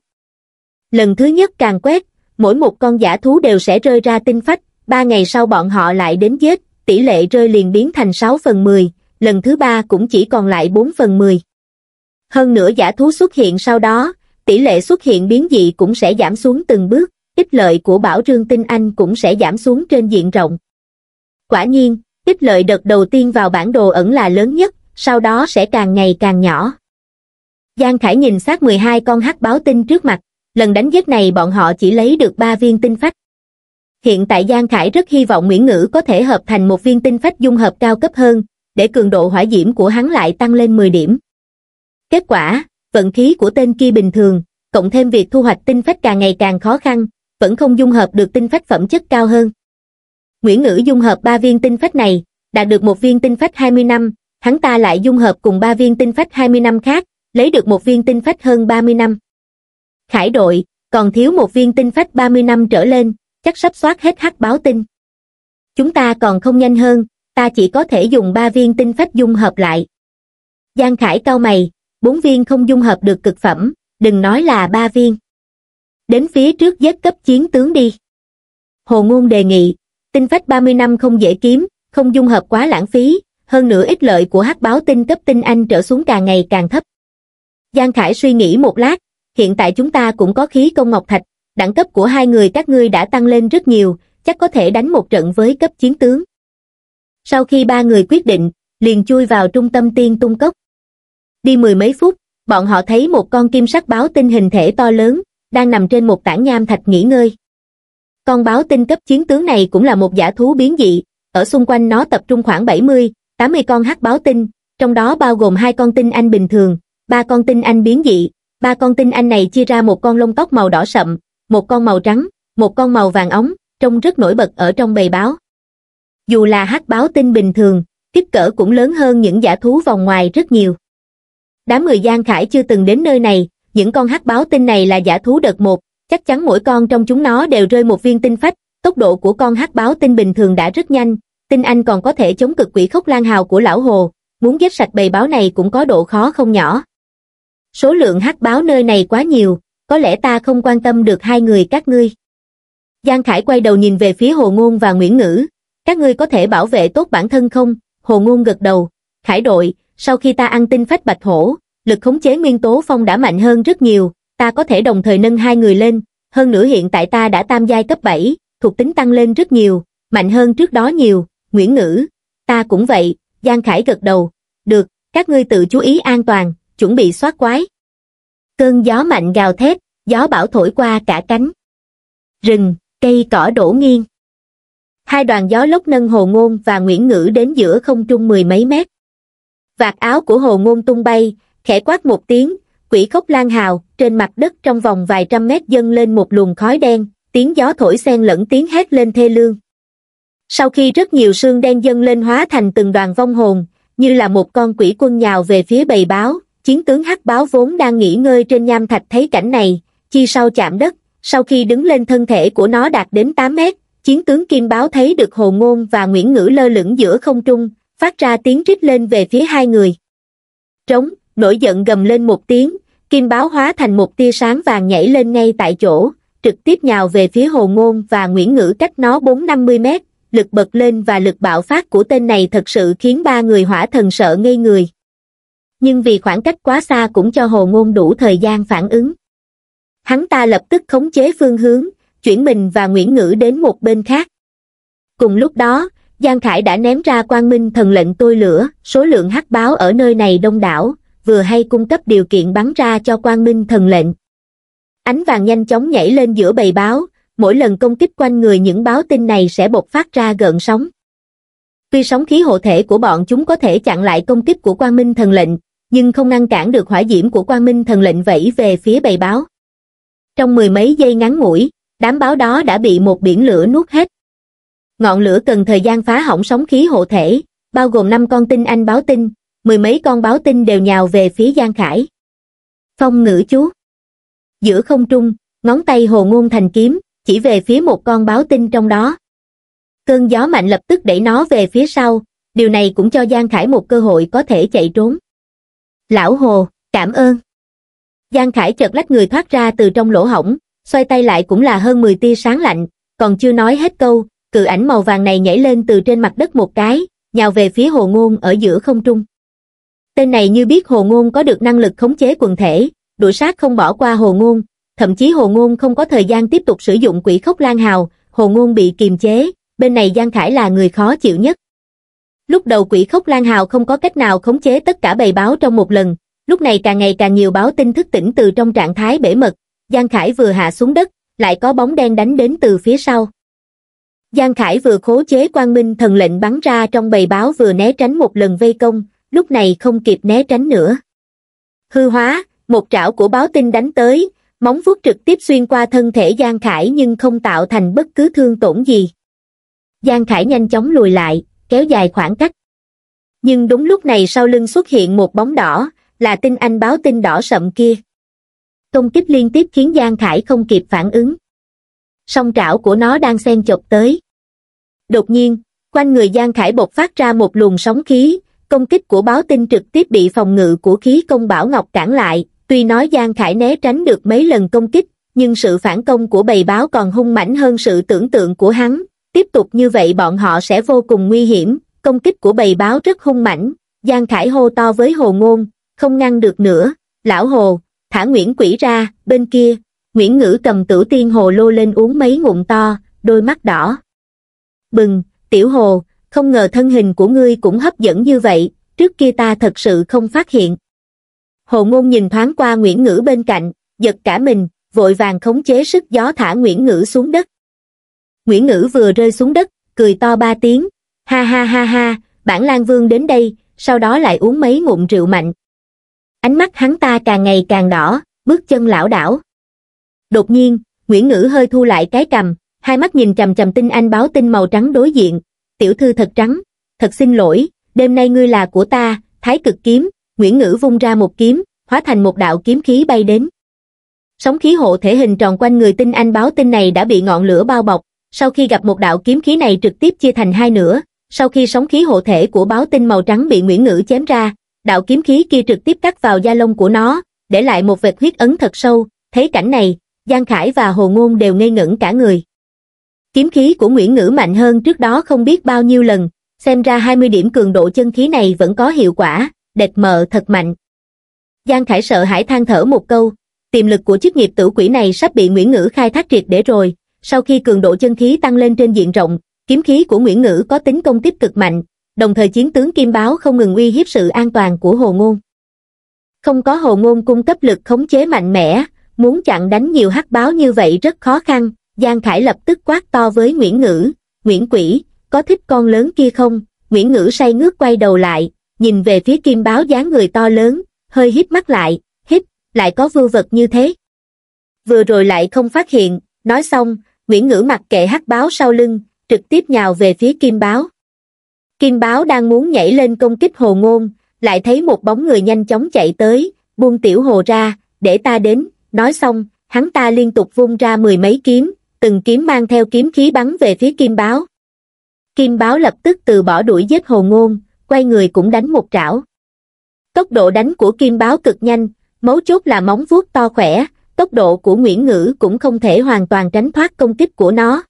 A: Lần thứ nhất càng quét, mỗi một con giả thú đều sẽ rơi ra tinh phách, 3 ngày sau bọn họ lại đến giết, tỷ lệ rơi liền biến thành 6 phần 10, lần thứ ba cũng chỉ còn lại 4 phần 10. Hơn nữa giả thú xuất hiện sau đó, tỷ lệ xuất hiện biến dị cũng sẽ giảm xuống từng bước, ích lợi của bảo trương tinh anh cũng sẽ giảm xuống trên diện rộng. Quả nhiên, ích lợi đợt đầu tiên vào bản đồ ẩn là lớn nhất, sau đó sẽ càng ngày càng nhỏ. Giang Khải nhìn sát 12 con hắc báo tinh trước mặt, lần đánh giết này bọn họ chỉ lấy được 3 viên tinh phách. Hiện tại Giang Khải rất hy vọng Nguyễn Ngữ có thể hợp thành một viên tinh phách dung hợp cao cấp hơn, để cường độ hỏa diễm của hắn lại tăng lên 10 điểm. Kết quả, vận khí của tên kia bình thường, cộng thêm việc thu hoạch tinh phách càng ngày càng khó khăn, vẫn không dung hợp được tinh phách phẩm chất cao hơn. Nguyễn Ngữ dung hợp 3 viên tinh phách này, đạt được một viên tinh phách 20 năm, hắn ta lại dung hợp cùng 3 viên tinh phách 20 năm khác, lấy được một viên tinh phách hơn 30 năm. Khải đội, còn thiếu một viên tinh phách 30 năm trở lên, chắc sắp soát hết hắc báo tinh. Chúng ta còn không nhanh hơn, ta chỉ có thể dùng ba viên tinh phách dung hợp lại. Giang Khải cao mày, bốn viên không dung hợp được cực phẩm, đừng nói là ba viên. Đến phía trước giết cấp chiến tướng đi. Hồ Ngôn đề nghị, tinh phách 30 năm không dễ kiếm, không dung hợp quá lãng phí, hơn nữa ích lợi của hắc báo tinh cấp tinh anh trở xuống càng ngày càng thấp. Giang Khải suy nghĩ một lát, hiện tại chúng ta cũng có khí công ngọc thạch, đẳng cấp của hai người các ngươi đã tăng lên rất nhiều, chắc có thể đánh một trận với cấp chiến tướng. Sau khi ba người quyết định, liền chui vào trung tâm tiên tung cốc. Đi mười mấy phút, bọn họ thấy một con kim sắc báo tinh hình thể to lớn, đang nằm trên một tảng nham thạch nghỉ ngơi. Con báo tinh cấp chiến tướng này cũng là một giả thú biến dị, ở xung quanh nó tập trung khoảng 70, 80 con hắc báo tinh, trong đó bao gồm hai con tinh anh bình thường, ba con tinh anh biến dị, ba con tinh anh này chia ra một con lông tóc màu đỏ sậm, một con màu trắng, một con màu vàng ống, trông rất nổi bật ở trong bầy báo dù là hắc báo tinh bình thường, kích cỡ cũng lớn hơn những giả thú vòng ngoài rất nhiều. Đám người Giang Khải chưa từng đến nơi này, những con hắc báo tinh này là giả thú đợt một, chắc chắn mỗi con trong chúng nó đều rơi một viên tinh phách, tốc độ của con hắc báo tinh bình thường đã rất nhanh, tinh anh còn có thể chống cực quỷ khốc lan hào của lão hồ, muốn giết sạch bầy báo này cũng có độ khó không nhỏ. Số lượng hắc báo nơi này quá nhiều, có lẽ ta không quan tâm được hai người các ngươi. Giang Khải quay đầu nhìn về phía Hồ Ngôn và Nguyễn Ngữ, các ngươi có thể bảo vệ tốt bản thân không? Hồ Ngôn gật đầu. Khải đội, sau khi ta ăn tinh phách bạch hổ, lực khống chế nguyên tố phong đã mạnh hơn rất nhiều, ta có thể đồng thời nâng hai người lên, hơn nữa hiện tại ta đã tam giai cấp 7, thuộc tính tăng lên rất nhiều, mạnh hơn trước đó nhiều, Nguyễn Ngữ. Ta cũng vậy, Giang Khải gật đầu. Được, các ngươi tự chú ý an toàn, chuẩn bị soát quái. Cơn gió mạnh gào thét, gió bão thổi qua cả cánh. Rừng, cây cỏ đổ nghiêng hai đoàn gió lốc nâng hồ ngôn và nguyễn ngữ đến giữa không trung mười mấy mét. Vạt áo của hồ ngôn tung bay, khẽ quát một tiếng, quỷ khốc lan hào, trên mặt đất trong vòng vài trăm mét dâng lên một luồng khói đen, tiếng gió thổi xen lẫn tiếng hét lên thê lương. Sau khi rất nhiều xương đen dâng lên hóa thành từng đoàn vong hồn, như là một con quỷ quân nhào về phía bầy báo, chiến tướng hắc báo vốn đang nghỉ ngơi trên nham thạch thấy cảnh này, chi sau chạm đất, sau khi đứng lên thân thể của nó đạt đến 8 mét, chiến tướng Kim Báo thấy được Hồ Ngôn và Nguyễn Ngữ lơ lửng giữa không trung, phát ra tiếng rít lên về phía hai người. Trống, nổi giận gầm lên một tiếng, Kim Báo hóa thành một tia sáng vàng nhảy lên ngay tại chỗ, trực tiếp nhào về phía Hồ Ngôn và Nguyễn Ngữ cách nó 4-50 mét, lực bật lên và lực bạo phát của tên này thật sự khiến ba người hỏa thần sợ ngây người. Nhưng vì khoảng cách quá xa cũng cho Hồ Ngôn đủ thời gian phản ứng. Hắn ta lập tức khống chế phương hướng, chuyển mình và Nguyễn Ngữ đến một bên khác. Cùng lúc đó, Giang Khải đã ném ra quang minh thần lệnh tôi lửa, số lượng hắc báo ở nơi này đông đảo, vừa hay cung cấp điều kiện bắn ra cho quang minh thần lệnh. Ánh vàng nhanh chóng nhảy lên giữa bầy báo, mỗi lần công kích quanh người những báo tin này sẽ bộc phát ra gợn sóng. Tuy sóng khí hộ thể của bọn chúng có thể chặn lại công kích của quang minh thần lệnh, nhưng không ngăn cản được hỏa diễm của quang minh thần lệnh vẫy về phía bầy báo. Trong mười mấy giây ngắn ngủi, đám báo đó đã bị một biển lửa nuốt hết. Ngọn lửa cần thời gian phá hỏng sóng khí hộ thể, bao gồm năm con tinh anh báo tinh, mười mấy con báo tinh đều nhào về phía Giang Khải. Phong ngữ chú Giữa không trung, ngón tay hồ ngôn thành kiếm, chỉ về phía một con báo tinh trong đó. Cơn gió mạnh lập tức đẩy nó về phía sau, điều này cũng cho Giang Khải một cơ hội có thể chạy trốn. Lão Hồ, cảm ơn. Giang Khải chợt lách người thoát ra từ trong lỗ hổng, xoay tay lại cũng là hơn 10 tia sáng lạnh, còn chưa nói hết câu, cự ảnh màu vàng này nhảy lên từ trên mặt đất một cái, nhào về phía hồ ngôn ở giữa không trung. Tên này như biết hồ ngôn có được năng lực khống chế quần thể, đuổi sát không bỏ qua hồ ngôn, thậm chí hồ ngôn không có thời gian tiếp tục sử dụng quỷ khốc lan hào, hồ ngôn bị kiềm chế, bên này Giang Khải là người khó chịu nhất. Lúc đầu quỷ khốc lan hào không có cách nào khống chế tất cả bầy báo trong một lần, lúc này càng ngày càng nhiều báo tin thức tỉnh từ trong trạng thái bể mật, Giang Khải vừa hạ xuống đất, lại có bóng đen đánh đến từ phía sau. Giang Khải vừa khố chế quang minh thần lệnh bắn ra trong bầy báo vừa né tránh một lần vây công, lúc này không kịp né tránh nữa. Hư hóa, một trảo của báo tin đánh tới, móng vuốt trực tiếp xuyên qua thân thể Giang Khải nhưng không tạo thành bất cứ thương tổn gì. Giang Khải nhanh chóng lùi lại, kéo dài khoảng cách. Nhưng đúng lúc này sau lưng xuất hiện một bóng đỏ, là tinh anh báo tin đỏ sậm kia công kích liên tiếp khiến giang khải không kịp phản ứng song trảo của nó đang xen chộp tới đột nhiên quanh người giang khải bộc phát ra một luồng sóng khí công kích của báo tin trực tiếp bị phòng ngự của khí công bảo ngọc cản lại tuy nói giang khải né tránh được mấy lần công kích nhưng sự phản công của bầy báo còn hung mãnh hơn sự tưởng tượng của hắn tiếp tục như vậy bọn họ sẽ vô cùng nguy hiểm công kích của bầy báo rất hung mãnh giang khải hô to với hồ ngôn không ngăn được nữa lão hồ thả Nguyễn Quỷ ra, bên kia, Nguyễn Ngữ cầm tử tiên hồ lô lên uống mấy ngụm to, đôi mắt đỏ. Bừng, tiểu hồ, không ngờ thân hình của ngươi cũng hấp dẫn như vậy, trước kia ta thật sự không phát hiện. Hồ ngôn nhìn thoáng qua Nguyễn Ngữ bên cạnh, giật cả mình, vội vàng khống chế sức gió thả Nguyễn Ngữ xuống đất. Nguyễn Ngữ vừa rơi xuống đất, cười to ba tiếng, ha ha ha ha, bản Lan Vương đến đây, sau đó lại uống mấy ngụm rượu mạnh ánh mắt hắn ta càng ngày càng đỏ bước chân lảo đảo đột nhiên nguyễn ngữ hơi thu lại cái cầm hai mắt nhìn trầm trầm tinh anh báo tin màu trắng đối diện tiểu thư thật trắng thật xin lỗi đêm nay ngươi là của ta thái cực kiếm nguyễn ngữ vung ra một kiếm hóa thành một đạo kiếm khí bay đến sóng khí hộ thể hình tròn quanh người tinh anh báo tin này đã bị ngọn lửa bao bọc sau khi gặp một đạo kiếm khí này trực tiếp chia thành hai nửa sau khi sóng khí hộ thể của báo tin màu trắng bị nguyễn ngữ chém ra đạo kiếm khí kia trực tiếp cắt vào da lông của nó, để lại một vệt huyết ấn thật sâu, thấy cảnh này, Giang Khải và Hồ Ngôn đều ngây ngẩn cả người. Kiếm khí của Nguyễn Ngữ mạnh hơn trước đó không biết bao nhiêu lần, xem ra 20 điểm cường độ chân khí này vẫn có hiệu quả, đệt mờ thật mạnh. Giang Khải sợ hãi than thở một câu, tiềm lực của chức nghiệp tử quỷ này sắp bị Nguyễn Ngữ khai thác triệt để rồi, sau khi cường độ chân khí tăng lên trên diện rộng, kiếm khí của Nguyễn Ngữ có tính công tiếp cực mạnh, đồng thời chiến tướng Kim Báo không ngừng uy hiếp sự an toàn của Hồ Ngôn. Không có Hồ Ngôn cung cấp lực khống chế mạnh mẽ, muốn chặn đánh nhiều hắc báo như vậy rất khó khăn, Giang Khải lập tức quát to với Nguyễn Ngữ, Nguyễn Quỷ, có thích con lớn kia không? Nguyễn Ngữ say ngước quay đầu lại, nhìn về phía Kim Báo dáng người to lớn, hơi hít mắt lại, hít lại có vưu vật như thế. Vừa rồi lại không phát hiện, nói xong, Nguyễn Ngữ mặc kệ hắc báo sau lưng, trực tiếp nhào về phía Kim Báo kim báo đang muốn nhảy lên công kích hồ ngôn lại thấy một bóng người nhanh chóng chạy tới buông tiểu hồ ra để ta đến nói xong hắn ta liên tục vung ra mười mấy kiếm từng kiếm mang theo kiếm khí bắn về phía kim báo kim báo lập tức từ bỏ đuổi giết hồ ngôn quay người cũng đánh một trảo tốc độ đánh của kim báo cực nhanh mấu chốt là móng vuốt to khỏe tốc độ của nguyễn ngữ cũng không thể hoàn toàn tránh thoát công kích của nó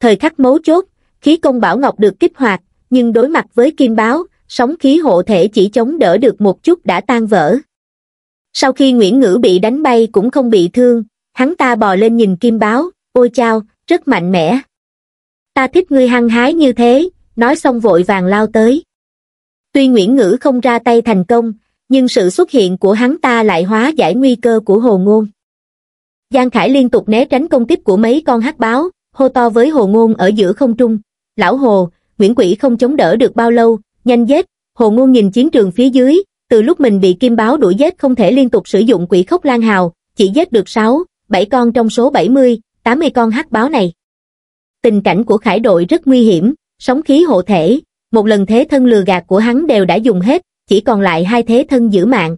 A: thời khắc mấu chốt khí công bảo ngọc được kích hoạt nhưng đối mặt với kim báo sóng khí hộ thể chỉ chống đỡ được một chút đã tan vỡ sau khi nguyễn ngữ bị đánh bay cũng không bị thương hắn ta bò lên nhìn kim báo ôi chao rất mạnh mẽ ta thích ngươi hăng hái như thế nói xong vội vàng lao tới tuy nguyễn ngữ không ra tay thành công nhưng sự xuất hiện của hắn ta lại hóa giải nguy cơ của hồ ngôn giang khải liên tục né tránh công kích của mấy con hắc báo hô to với hồ ngôn ở giữa không trung lão hồ Nguyễn Quỷ không chống đỡ được bao lâu, nhanh dết, Hồ Ngôn nhìn chiến trường phía dưới, từ lúc mình bị kim báo đuổi giết không thể liên tục sử dụng quỷ khốc lan hào, chỉ giết được 6, 7 con trong số 70, 80 con hắc báo này. Tình cảnh của khải đội rất nguy hiểm, sóng khí hộ thể, một lần thế thân lừa gạt của hắn đều đã dùng hết, chỉ còn lại hai thế thân giữ mạng.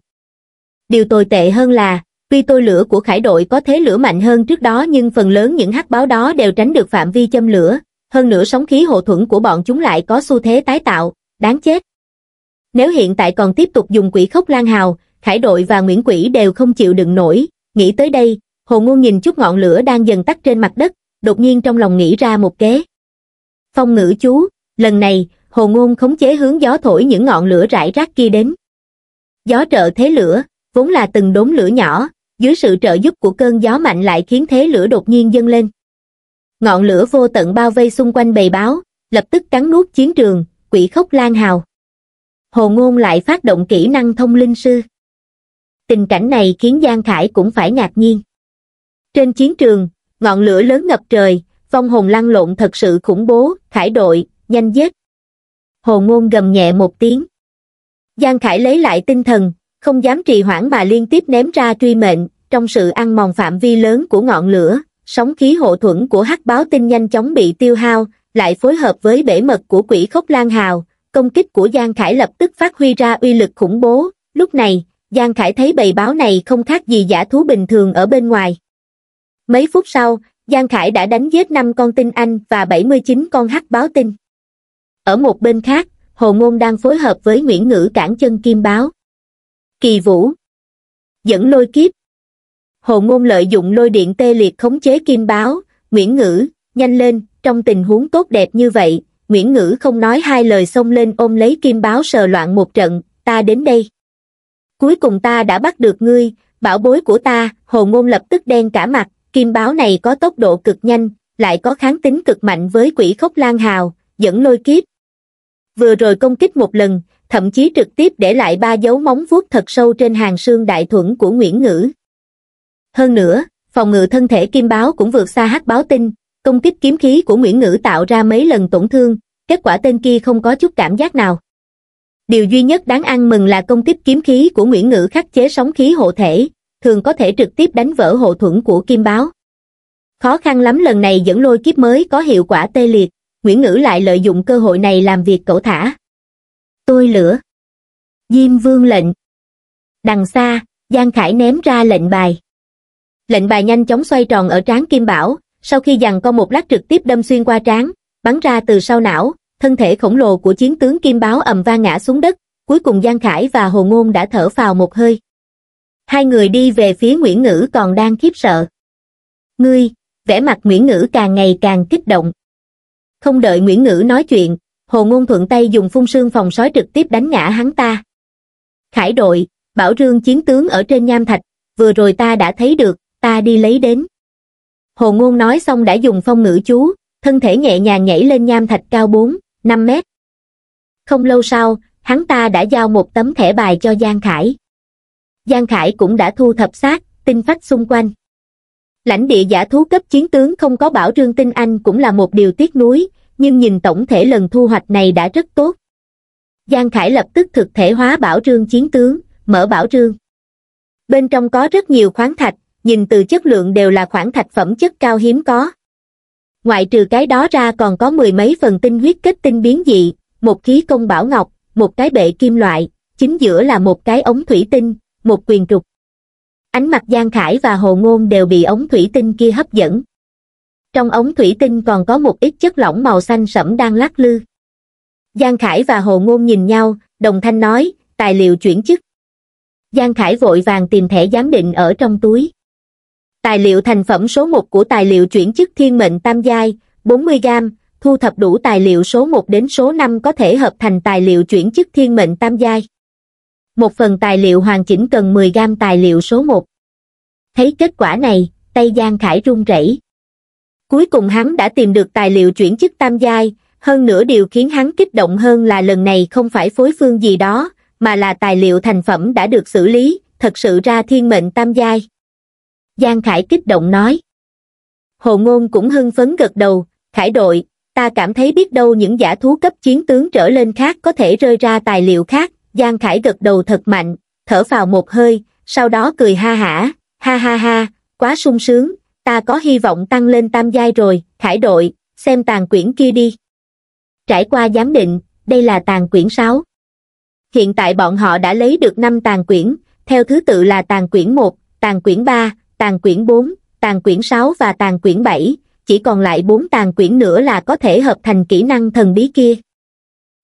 A: Điều tồi tệ hơn là, tuy tôi lửa của khải đội có thế lửa mạnh hơn trước đó nhưng phần lớn những hắc báo đó đều tránh được phạm vi châm lửa, hơn nữa sóng khí hộ thuẫn của bọn chúng lại có xu thế tái tạo, đáng chết. Nếu hiện tại còn tiếp tục dùng quỷ khốc lan hào, Khải đội và Nguyễn Quỷ đều không chịu đựng nổi, nghĩ tới đây, Hồ ngôn nhìn chút ngọn lửa đang dần tắt trên mặt đất, đột nhiên trong lòng nghĩ ra một kế. Phong ngữ chú, lần này, Hồ Ngôn khống chế hướng gió thổi những ngọn lửa rải rác kia đến. Gió trợ thế lửa, vốn là từng đốm lửa nhỏ, dưới sự trợ giúp của cơn gió mạnh lại khiến thế lửa đột nhiên dâng lên ngọn lửa vô tận bao vây xung quanh bầy báo lập tức cắn nuốt chiến trường quỷ khốc lan hào hồ ngôn lại phát động kỹ năng thông linh sư tình cảnh này khiến giang khải cũng phải ngạc nhiên trên chiến trường ngọn lửa lớn ngập trời vong hồn lăn lộn thật sự khủng bố khải đội nhanh giết hồ ngôn gầm nhẹ một tiếng giang khải lấy lại tinh thần không dám trì hoãn mà liên tiếp ném ra truy mệnh trong sự ăn mòn phạm vi lớn của ngọn lửa sóng khí hộ thuẫn của hắc báo tinh nhanh chóng bị tiêu hao lại phối hợp với bể mật của quỷ khốc lan hào công kích của giang khải lập tức phát huy ra uy lực khủng bố lúc này giang khải thấy bầy báo này không khác gì giả thú bình thường ở bên ngoài mấy phút sau giang khải đã đánh giết năm con tinh anh và bảy mươi chín con hắc báo tinh ở một bên khác hồ ngôn đang phối hợp với nguyễn ngữ cản chân kim báo kỳ vũ dẫn lôi kiếp Hồ Ngôn lợi dụng lôi điện tê liệt khống chế kim báo, Nguyễn Ngữ, nhanh lên, trong tình huống tốt đẹp như vậy, Nguyễn Ngữ không nói hai lời xông lên ôm lấy kim báo sờ loạn một trận, ta đến đây. Cuối cùng ta đã bắt được ngươi, bảo bối của ta, Hồ Ngôn lập tức đen cả mặt, kim báo này có tốc độ cực nhanh, lại có kháng tính cực mạnh với quỷ khốc lan hào, dẫn lôi kiếp. Vừa rồi công kích một lần, thậm chí trực tiếp để lại ba dấu móng vuốt thật sâu trên hàng xương đại thuẫn của Nguyễn Ngữ hơn nữa phòng ngự thân thể kim báo cũng vượt xa hắc báo tinh công kích kiếm khí của nguyễn ngữ tạo ra mấy lần tổn thương kết quả tên kia không có chút cảm giác nào điều duy nhất đáng ăn mừng là công kích kiếm khí của nguyễn ngữ khắc chế sóng khí hộ thể thường có thể trực tiếp đánh vỡ hộ thuẫn của kim báo khó khăn lắm lần này dẫn lôi kiếp mới có hiệu quả tê liệt nguyễn ngữ lại lợi dụng cơ hội này làm việc cẩu thả tôi lửa diêm vương lệnh đằng xa giang khải ném ra lệnh bài Lệnh bài nhanh chóng xoay tròn ở trán Kim Bảo, sau khi giằng co một lát trực tiếp đâm xuyên qua trán, bắn ra từ sau não, thân thể khổng lồ của chiến tướng Kim Báo ầm va ngã xuống đất, cuối cùng Giang Khải và Hồ Ngôn đã thở phào một hơi. Hai người đi về phía Nguyễn Ngữ còn đang khiếp sợ. Ngươi, vẻ mặt Nguyễn Ngữ càng ngày càng kích động. Không đợi Nguyễn Ngữ nói chuyện, Hồ Ngôn thuận tay dùng phun sương phòng sói trực tiếp đánh ngã hắn ta. Khải đội, Bảo Rương chiến tướng ở trên nham thạch, vừa rồi ta đã thấy được, ta đi lấy đến. Hồ Ngôn nói xong đã dùng phong ngữ chú, thân thể nhẹ nhàng nhảy lên nham thạch cao 4, 5 mét. Không lâu sau, hắn ta đã giao một tấm thẻ bài cho Giang Khải. Giang Khải cũng đã thu thập xác, tinh phách xung quanh. Lãnh địa giả thú cấp chiến tướng không có bảo Trương Tinh Anh cũng là một điều tiếc nuối, nhưng nhìn tổng thể lần thu hoạch này đã rất tốt. Giang Khải lập tức thực thể hóa bảo trương chiến tướng, mở bảo trương. Bên trong có rất nhiều khoáng thạch, nhìn từ chất lượng đều là khoản thạch phẩm chất cao hiếm có ngoại trừ cái đó ra còn có mười mấy phần tinh huyết kết tinh biến dị một khí công bảo ngọc một cái bệ kim loại chính giữa là một cái ống thủy tinh một quyền trục ánh mặt giang khải và hồ ngôn đều bị ống thủy tinh kia hấp dẫn trong ống thủy tinh còn có một ít chất lỏng màu xanh sẫm đang lắc lư giang khải và hồ ngôn nhìn nhau đồng thanh nói tài liệu chuyển chức giang khải vội vàng tìm thẻ giám định ở trong túi Tài liệu thành phẩm số 1 của tài liệu chuyển chức thiên mệnh tam giai, 40 gram, thu thập đủ tài liệu số 1 đến số 5 có thể hợp thành tài liệu chuyển chức thiên mệnh tam giai. Một phần tài liệu hoàn chỉnh cần 10 gram tài liệu số 1. Thấy kết quả này, tây Giang Khải run rẩy. Cuối cùng hắn đã tìm được tài liệu chuyển chức tam giai, hơn nữa điều khiến hắn kích động hơn là lần này không phải phối phương gì đó, mà là tài liệu thành phẩm đã được xử lý, thật sự ra thiên mệnh tam giai giang khải kích động nói hồ ngôn cũng hưng phấn gật đầu khải đội ta cảm thấy biết đâu những giả thú cấp chiến tướng trở lên khác có thể rơi ra tài liệu khác giang khải gật đầu thật mạnh thở vào một hơi sau đó cười ha hả ha ha ha quá sung sướng ta có hy vọng tăng lên tam giai rồi khải đội xem tàn quyển kia đi trải qua giám định đây là tàn quyển 6. hiện tại bọn họ đã lấy được năm tàn quyển theo thứ tự là tàn quyển 1, tàn quyển 3, tàn quyển 4, tàn quyển 6 và tàn quyển 7, chỉ còn lại 4 tàn quyển nữa là có thể hợp thành kỹ năng thần bí kia.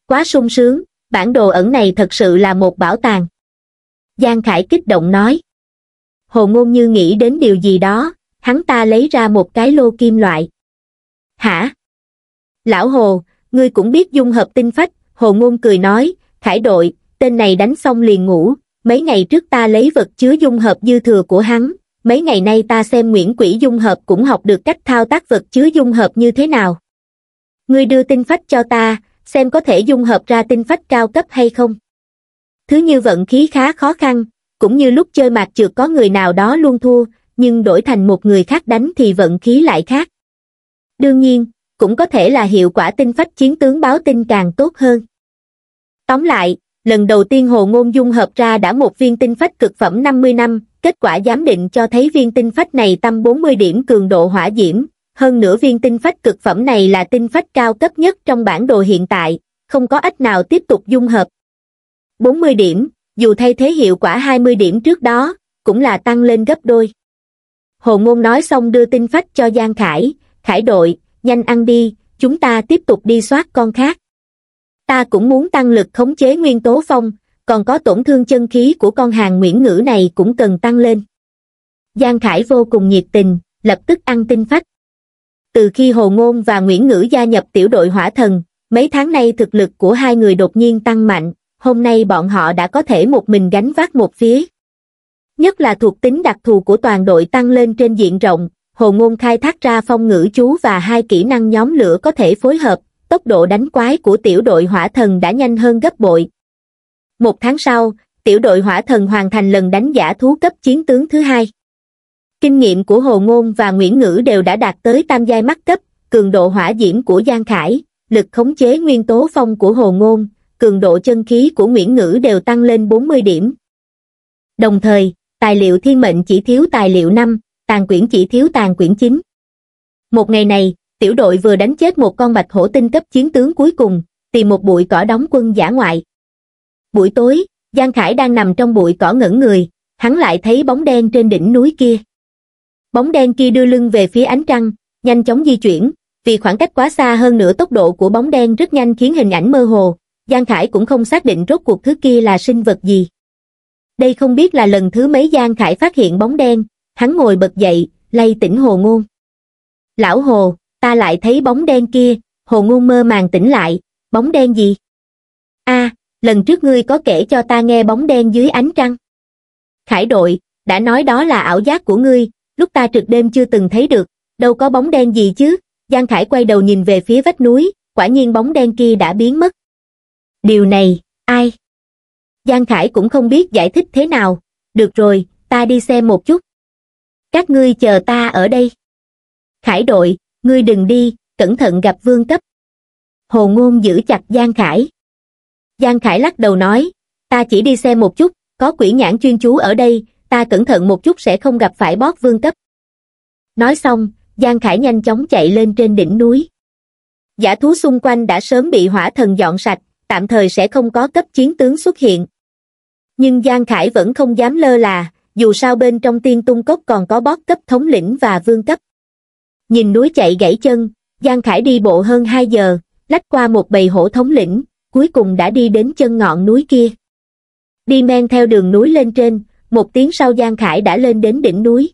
A: Quá sung sướng, bản đồ ẩn này thật sự là một bảo tàng. Giang Khải kích động nói. Hồ Ngôn Như nghĩ đến điều gì đó, hắn ta lấy ra một cái lô kim loại. Hả? Lão Hồ, ngươi cũng biết dung hợp tinh phách, Hồ Ngôn cười nói, Khải đội, tên này đánh xong liền ngủ, mấy ngày trước ta lấy vật chứa dung hợp dư thừa của hắn, mấy ngày nay ta xem Nguyễn Quỷ Dung Hợp cũng học được cách thao tác vật chứa dung hợp như thế nào. Ngươi đưa tinh phách cho ta, xem có thể dung hợp ra tinh phách cao cấp hay không. Thứ như vận khí khá khó khăn, cũng như lúc chơi mạc trượt có người nào đó luôn thua, nhưng đổi thành một người khác đánh thì vận khí lại khác. Đương nhiên, cũng có thể là hiệu quả tinh phách chiến tướng báo tin càng tốt hơn. Tóm lại, lần đầu tiên Hồ Ngôn dung hợp ra đã một viên tinh phách cực phẩm 50 năm, kết quả giám định cho thấy viên tinh phách này tâm 40 điểm cường độ hỏa diễm, hơn nữa viên tinh phách cực phẩm này là tinh phách cao cấp nhất trong bản đồ hiện tại, không có ách nào tiếp tục dung hợp. 40 điểm, dù thay thế hiệu quả 20 điểm trước đó, cũng là tăng lên gấp đôi. Hồ Ngôn nói xong đưa tinh phách cho Giang Khải, Khải đội, nhanh ăn đi, chúng ta tiếp tục đi soát con khác. Ta cũng muốn tăng lực khống chế nguyên tố phong, còn có tổn thương chân khí của con hàng nguyễn ngữ này cũng cần tăng lên giang khải vô cùng nhiệt tình lập tức ăn tinh phách từ khi hồ ngôn và nguyễn ngữ gia nhập tiểu đội hỏa thần mấy tháng nay thực lực của hai người đột nhiên tăng mạnh hôm nay bọn họ đã có thể một mình gánh vác một phía nhất là thuộc tính đặc thù của toàn đội tăng lên trên diện rộng hồ ngôn khai thác ra phong ngữ chú và hai kỹ năng nhóm lửa có thể phối hợp tốc độ đánh quái của tiểu đội hỏa thần đã nhanh hơn gấp bội một tháng sau, tiểu đội hỏa thần hoàn thành lần đánh giả thú cấp chiến tướng thứ hai. Kinh nghiệm của Hồ Ngôn và Nguyễn Ngữ đều đã đạt tới tam giai mắt cấp, cường độ hỏa diễm của Giang Khải, lực khống chế nguyên tố phong của Hồ Ngôn, cường độ chân khí của Nguyễn Ngữ đều tăng lên 40 điểm. Đồng thời, tài liệu thiên mệnh chỉ thiếu tài liệu 5, tàn quyển chỉ thiếu tàn quyển 9. Một ngày này, tiểu đội vừa đánh chết một con bạch hổ tinh cấp chiến tướng cuối cùng, tìm một bụi cỏ đóng quân giả ngoại, Buổi tối, Giang Khải đang nằm trong bụi cỏ ngẩn người, hắn lại thấy bóng đen trên đỉnh núi kia. Bóng đen kia đưa lưng về phía ánh trăng, nhanh chóng di chuyển, vì khoảng cách quá xa hơn nữa tốc độ của bóng đen rất nhanh khiến hình ảnh mơ hồ, Giang Khải cũng không xác định rốt cuộc thứ kia là sinh vật gì. Đây không biết là lần thứ mấy Giang Khải phát hiện bóng đen, hắn ngồi bật dậy, lay tỉnh Hồ Ngôn. Lão Hồ, ta lại thấy bóng đen kia, Hồ Ngôn mơ màng tỉnh lại, bóng đen gì? a à, lần trước ngươi có kể cho ta nghe bóng đen dưới ánh trăng khải đội đã nói đó là ảo giác của ngươi lúc ta trực đêm chưa từng thấy được đâu có bóng đen gì chứ giang khải quay đầu nhìn về phía vách núi quả nhiên bóng đen kia đã biến mất điều này ai giang khải cũng không biết giải thích thế nào được rồi ta đi xem một chút các ngươi chờ ta ở đây khải đội ngươi đừng đi cẩn thận gặp vương cấp hồ ngôn giữ chặt giang khải Giang Khải lắc đầu nói, ta chỉ đi xem một chút, có quỷ nhãn chuyên chú ở đây, ta cẩn thận một chút sẽ không gặp phải bót vương cấp. Nói xong, Giang Khải nhanh chóng chạy lên trên đỉnh núi. Giả thú xung quanh đã sớm bị hỏa thần dọn sạch, tạm thời sẽ không có cấp chiến tướng xuất hiện. Nhưng Giang Khải vẫn không dám lơ là, dù sao bên trong tiên tung cốc còn có bót cấp thống lĩnh và vương cấp. Nhìn núi chạy gãy chân, Giang Khải đi bộ hơn 2 giờ, lách qua một bầy hổ thống lĩnh, cuối cùng đã đi đến chân ngọn núi kia. Đi men theo đường núi lên trên, một tiếng sau Giang Khải đã lên đến đỉnh núi.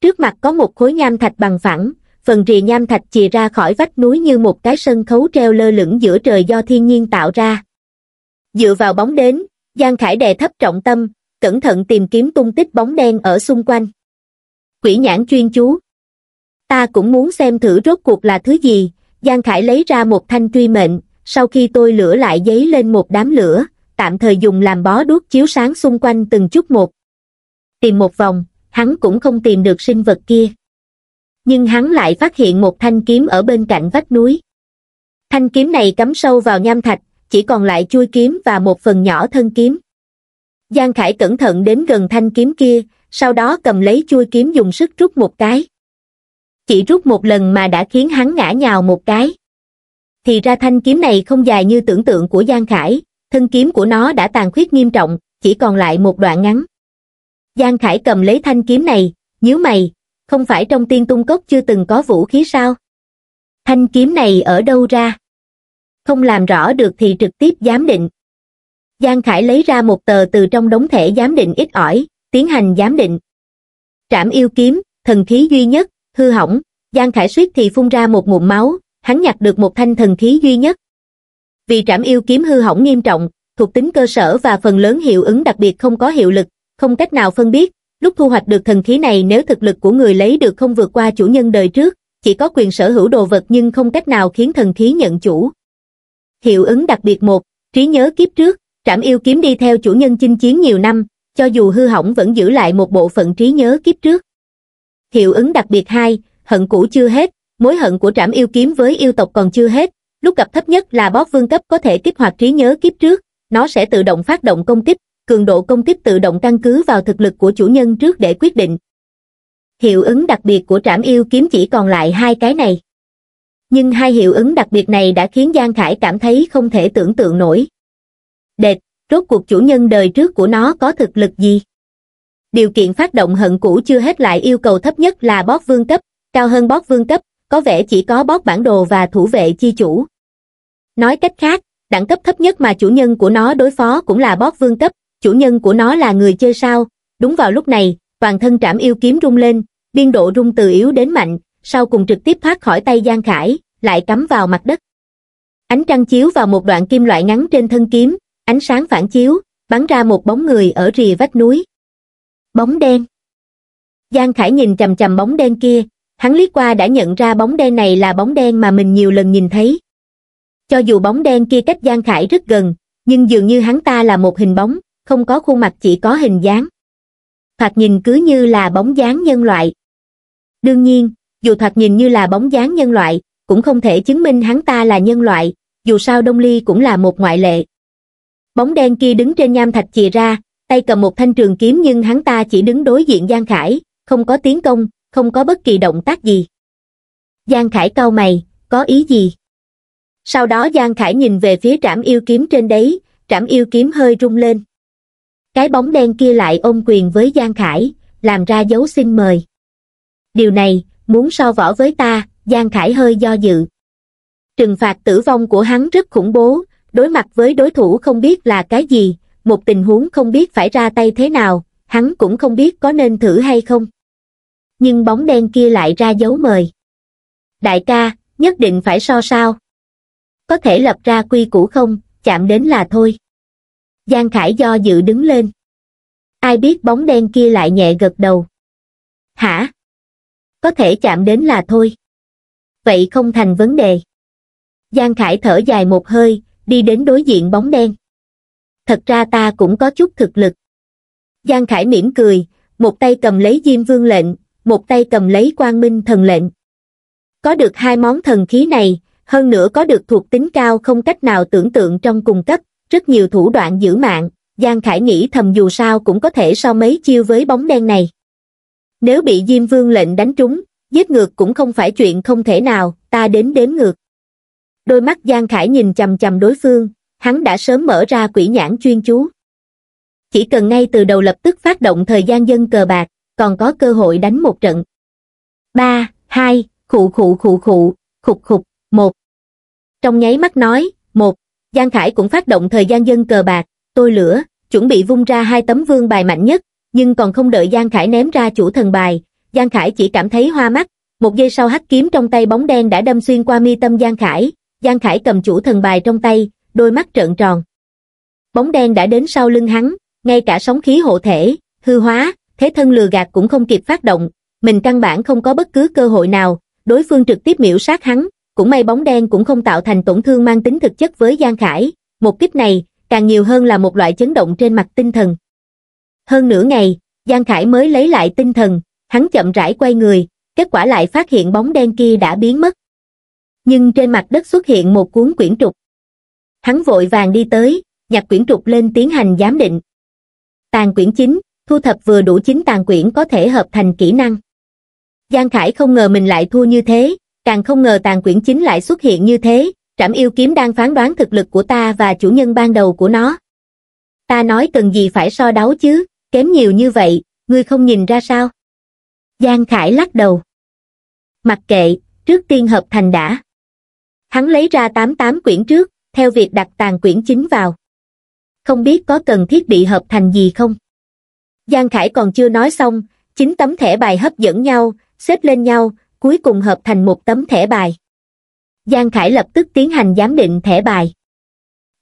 A: Trước mặt có một khối nham thạch bằng phẳng, phần rìa nham thạch chìa ra khỏi vách núi như một cái sân khấu treo lơ lửng giữa trời do thiên nhiên tạo ra. Dựa vào bóng đến, Giang Khải đè thấp trọng tâm, cẩn thận tìm kiếm tung tích bóng đen ở xung quanh. Quỷ nhãn chuyên chú. Ta cũng muốn xem thử rốt cuộc là thứ gì, Giang Khải lấy ra một thanh truy mệnh, sau khi tôi lửa lại giấy lên một đám lửa, tạm thời dùng làm bó đuốc chiếu sáng xung quanh từng chút một. Tìm một vòng, hắn cũng không tìm được sinh vật kia. Nhưng hắn lại phát hiện một thanh kiếm ở bên cạnh vách núi. Thanh kiếm này cắm sâu vào nham thạch, chỉ còn lại chui kiếm và một phần nhỏ thân kiếm. Giang Khải cẩn thận đến gần thanh kiếm kia, sau đó cầm lấy chui kiếm dùng sức rút một cái. Chỉ rút một lần mà đã khiến hắn ngã nhào một cái thì ra thanh kiếm này không dài như tưởng tượng của Giang Khải, thân kiếm của nó đã tàn khuyết nghiêm trọng, chỉ còn lại một đoạn ngắn. Giang Khải cầm lấy thanh kiếm này, nhíu mày, không phải trong tiên tung cốc chưa từng có vũ khí sao? Thanh kiếm này ở đâu ra? Không làm rõ được thì trực tiếp giám định. Giang Khải lấy ra một tờ từ trong đống thể giám định ít ỏi, tiến hành giám định. Trảm yêu kiếm, thần khí duy nhất, hư hỏng, Giang Khải suýt thì phun ra một ngụm máu, hắn nhặt được một thanh thần khí duy nhất. Vì trảm yêu kiếm hư hỏng nghiêm trọng, thuộc tính cơ sở và phần lớn hiệu ứng đặc biệt không có hiệu lực, không cách nào phân biết, lúc thu hoạch được thần khí này nếu thực lực của người lấy được không vượt qua chủ nhân đời trước, chỉ có quyền sở hữu đồ vật nhưng không cách nào khiến thần khí nhận chủ. Hiệu ứng đặc biệt một Trí nhớ kiếp trước, trảm yêu kiếm đi theo chủ nhân chinh chiến nhiều năm, cho dù hư hỏng vẫn giữ lại một bộ phận trí nhớ kiếp trước. Hiệu ứng đặc biệt hai Hận cũ chưa hết, mối hận của trảm yêu kiếm với yêu tộc còn chưa hết, lúc gặp thấp nhất là bóp vương cấp có thể kích hoạt trí nhớ kiếp trước, nó sẽ tự động phát động công kích, cường độ công kích tự động căn cứ vào thực lực của chủ nhân trước để quyết định. Hiệu ứng đặc biệt của trảm yêu kiếm chỉ còn lại hai cái này. Nhưng hai hiệu ứng đặc biệt này đã khiến Giang Khải cảm thấy không thể tưởng tượng nổi. Đệt, rốt cuộc chủ nhân đời trước của nó có thực lực gì? Điều kiện phát động hận cũ chưa hết lại yêu cầu thấp nhất là bóp vương cấp, cao hơn bóp vương cấp, có vẻ chỉ có bót bản đồ và thủ vệ chi chủ. Nói cách khác, đẳng cấp thấp nhất mà chủ nhân của nó đối phó cũng là bót vương cấp, chủ nhân của nó là người chơi sao. Đúng vào lúc này, toàn thân trảm yêu kiếm rung lên, biên độ rung từ yếu đến mạnh, sau cùng trực tiếp thoát khỏi tay Giang Khải, lại cắm vào mặt đất. Ánh trăng chiếu vào một đoạn kim loại ngắn trên thân kiếm, ánh sáng phản chiếu, bắn ra một bóng người ở rìa vách núi. Bóng đen. Giang Khải nhìn chầm chầm bóng đen kia, hắn liếc qua đã nhận ra bóng đen này là bóng đen mà mình nhiều lần nhìn thấy. Cho dù bóng đen kia cách Giang Khải rất gần, nhưng dường như hắn ta là một hình bóng, không có khuôn mặt chỉ có hình dáng. Thoạt nhìn cứ như là bóng dáng nhân loại. Đương nhiên, dù thoạt nhìn như là bóng dáng nhân loại, cũng không thể chứng minh hắn ta là nhân loại, dù sao Đông Ly cũng là một ngoại lệ. Bóng đen kia đứng trên nham thạch chìa ra, tay cầm một thanh trường kiếm nhưng hắn ta chỉ đứng đối diện Giang Khải, không có tiến công, không có bất kỳ động tác gì giang khải cau mày có ý gì sau đó giang khải nhìn về phía trảm yêu kiếm trên đấy trảm yêu kiếm hơi rung lên cái bóng đen kia lại ôm quyền với giang khải làm ra dấu xin mời điều này muốn so võ với ta giang khải hơi do dự trừng phạt tử vong của hắn rất khủng bố đối mặt với đối thủ không biết là cái gì một tình huống không biết phải ra tay thế nào hắn cũng không biết có nên thử hay không nhưng bóng đen kia lại ra dấu mời đại ca nhất định phải so sao có thể lập ra quy củ không chạm đến là thôi giang khải do dự đứng lên ai biết bóng đen kia lại nhẹ gật đầu hả có thể chạm đến là thôi vậy không thành vấn đề giang khải thở dài một hơi đi đến đối diện bóng đen thật ra ta cũng có chút thực lực giang khải mỉm cười một tay cầm lấy diêm vương lệnh một tay cầm lấy quang minh thần lệnh. Có được hai món thần khí này, hơn nữa có được thuộc tính cao không cách nào tưởng tượng trong cùng cấp, rất nhiều thủ đoạn giữ mạng, Giang Khải nghĩ thầm dù sao cũng có thể so mấy chiêu với bóng đen này. Nếu bị Diêm Vương lệnh đánh trúng, giết ngược cũng không phải chuyện không thể nào, ta đến đếm ngược. Đôi mắt Giang Khải nhìn chầm chầm đối phương, hắn đã sớm mở ra quỷ nhãn chuyên chú. Chỉ cần ngay từ đầu lập tức phát động thời gian dân cờ bạc, còn có cơ hội đánh một trận. ba hai khụ khụ khụ khụ, khục khục, một Trong nháy mắt nói, một Giang Khải cũng phát động thời gian dân cờ bạc, tôi lửa, chuẩn bị vung ra hai tấm vương bài mạnh nhất, nhưng còn không đợi Giang Khải ném ra chủ thần bài, Giang Khải chỉ cảm thấy hoa mắt, một giây sau hắc kiếm trong tay bóng đen đã đâm xuyên qua mi tâm Giang Khải, Giang Khải cầm chủ thần bài trong tay, đôi mắt trợn tròn. Bóng đen đã đến sau lưng hắn, ngay cả sóng khí hộ thể, hư hóa, thế thân lừa gạt cũng không kịp phát động, mình căn bản không có bất cứ cơ hội nào, đối phương trực tiếp miễu sát hắn, cũng may bóng đen cũng không tạo thành tổn thương mang tính thực chất với Giang Khải, một kích này càng nhiều hơn là một loại chấn động trên mặt tinh thần. Hơn nửa ngày, Giang Khải mới lấy lại tinh thần, hắn chậm rãi quay người, kết quả lại phát hiện bóng đen kia đã biến mất. Nhưng trên mặt đất xuất hiện một cuốn quyển trục. Hắn vội vàng đi tới, nhặt quyển trục lên tiến hành giám định. Tàn quyển chính thu thập vừa đủ chính tàn quyển có thể hợp thành kỹ năng. Giang Khải không ngờ mình lại thua như thế, càng không ngờ tàn quyển chính lại xuất hiện như thế, trảm yêu kiếm đang phán đoán thực lực của ta và chủ nhân ban đầu của nó. Ta nói cần gì phải so đấu chứ, kém nhiều như vậy, ngươi không nhìn ra sao? Giang Khải lắc đầu. Mặc kệ, trước tiên hợp thành đã. Hắn lấy ra 88 quyển trước, theo việc đặt tàn quyển chính vào. Không biết có cần thiết bị hợp thành gì không? Giang Khải còn chưa nói xong, chín tấm thẻ bài hấp dẫn nhau, xếp lên nhau, cuối cùng hợp thành một tấm thẻ bài. Giang Khải lập tức tiến hành giám định thẻ bài.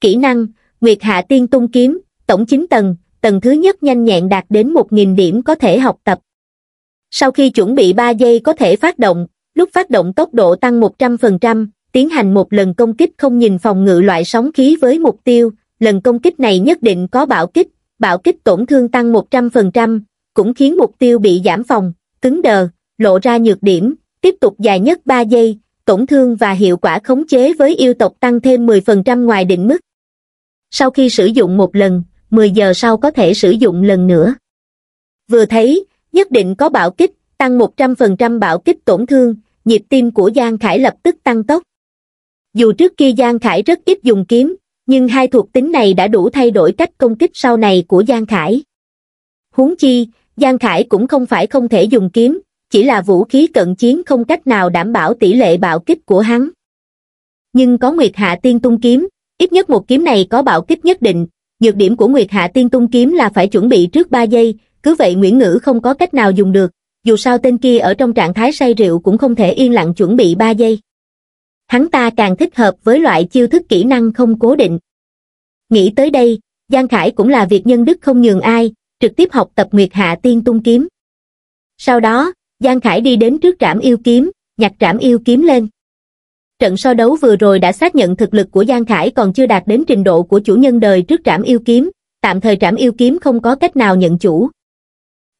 A: Kỹ năng, Nguyệt Hạ Tiên Tung Kiếm, tổng 9 tầng, tầng thứ nhất nhanh nhẹn đạt đến 1.000 điểm có thể học tập. Sau khi chuẩn bị 3 giây có thể phát động, lúc phát động tốc độ tăng 100%, tiến hành một lần công kích không nhìn phòng ngự loại sóng khí với mục tiêu, lần công kích này nhất định có bảo kích, bạo kích tổn thương tăng 100%, cũng khiến mục tiêu bị giảm phòng, cứng đờ, lộ ra nhược điểm, tiếp tục dài nhất 3 giây, tổn thương và hiệu quả khống chế với yêu tộc tăng thêm 10% ngoài định mức. Sau khi sử dụng một lần, 10 giờ sau có thể sử dụng lần nữa. Vừa thấy, nhất định có bạo kích, tăng 100% bạo kích tổn thương, nhịp tim của Giang Khải lập tức tăng tốc. Dù trước kia Giang Khải rất ít dùng kiếm, nhưng hai thuộc tính này đã đủ thay đổi cách công kích sau này của Giang Khải. Huống chi, Giang Khải cũng không phải không thể dùng kiếm, chỉ là vũ khí cận chiến không cách nào đảm bảo tỷ lệ bạo kích của hắn. Nhưng có Nguyệt Hạ Tiên Tung Kiếm, ít nhất một kiếm này có bạo kích nhất định, nhược điểm của Nguyệt Hạ Tiên Tung Kiếm là phải chuẩn bị trước 3 giây, cứ vậy Nguyễn Ngữ không có cách nào dùng được, dù sao tên kia ở trong trạng thái say rượu cũng không thể yên lặng chuẩn bị 3 giây hắn ta càng thích hợp với loại chiêu thức kỹ năng không cố định nghĩ tới đây giang khải cũng là việc nhân đức không nhường ai trực tiếp học tập nguyệt hạ tiên tung kiếm sau đó giang khải đi đến trước trảm yêu kiếm nhặt trảm yêu kiếm lên trận so đấu vừa rồi đã xác nhận thực lực của giang khải còn chưa đạt đến trình độ của chủ nhân đời trước trảm yêu kiếm tạm thời trảm yêu kiếm không có cách nào nhận chủ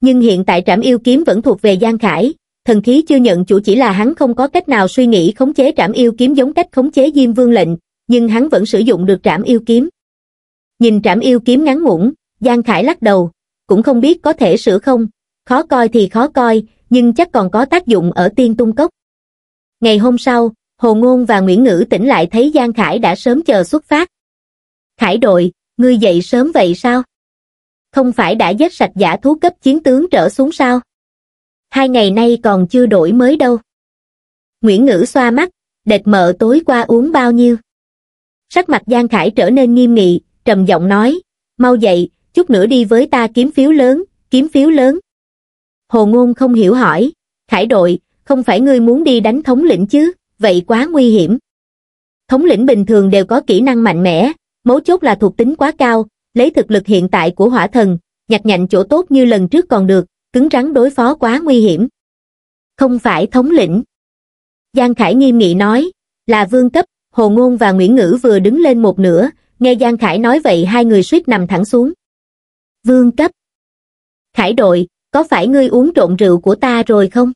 A: nhưng hiện tại trảm yêu kiếm vẫn thuộc về Giang Khải, thần khí chưa nhận chủ chỉ là hắn không có cách nào suy nghĩ khống chế trảm yêu kiếm giống cách khống chế diêm vương lệnh, nhưng hắn vẫn sử dụng được trảm yêu kiếm. Nhìn trảm yêu kiếm ngắn ngủn, Giang Khải lắc đầu, cũng không biết có thể sửa không, khó coi thì khó coi, nhưng chắc còn có tác dụng ở tiên tung cốc. Ngày hôm sau, Hồ Ngôn và Nguyễn Ngữ tỉnh lại thấy Giang Khải đã sớm chờ xuất phát. Khải đội, ngươi dậy sớm vậy sao? Không phải đã giết sạch giả thú cấp chiến tướng trở xuống sao? hai ngày nay còn chưa đổi mới đâu nguyễn ngữ xoa mắt đệt mợ tối qua uống bao nhiêu sắc mặt giang khải trở nên nghiêm nghị trầm giọng nói mau dậy chút nữa đi với ta kiếm phiếu lớn kiếm phiếu lớn hồ ngôn không hiểu hỏi khải đội không phải ngươi muốn đi đánh thống lĩnh chứ vậy quá nguy hiểm thống lĩnh bình thường đều có kỹ năng mạnh mẽ mấu chốt là thuộc tính quá cao lấy thực lực hiện tại của hỏa thần nhặt nhạnh chỗ tốt như lần trước còn được cứng rắn đối phó quá nguy hiểm. Không phải thống lĩnh. Giang Khải nghiêm nghị nói, là vương cấp, Hồ Ngôn và Nguyễn Ngữ vừa đứng lên một nửa, nghe Giang Khải nói vậy hai người suýt nằm thẳng xuống. Vương cấp. Khải đội, có phải ngươi uống trộn rượu của ta rồi không?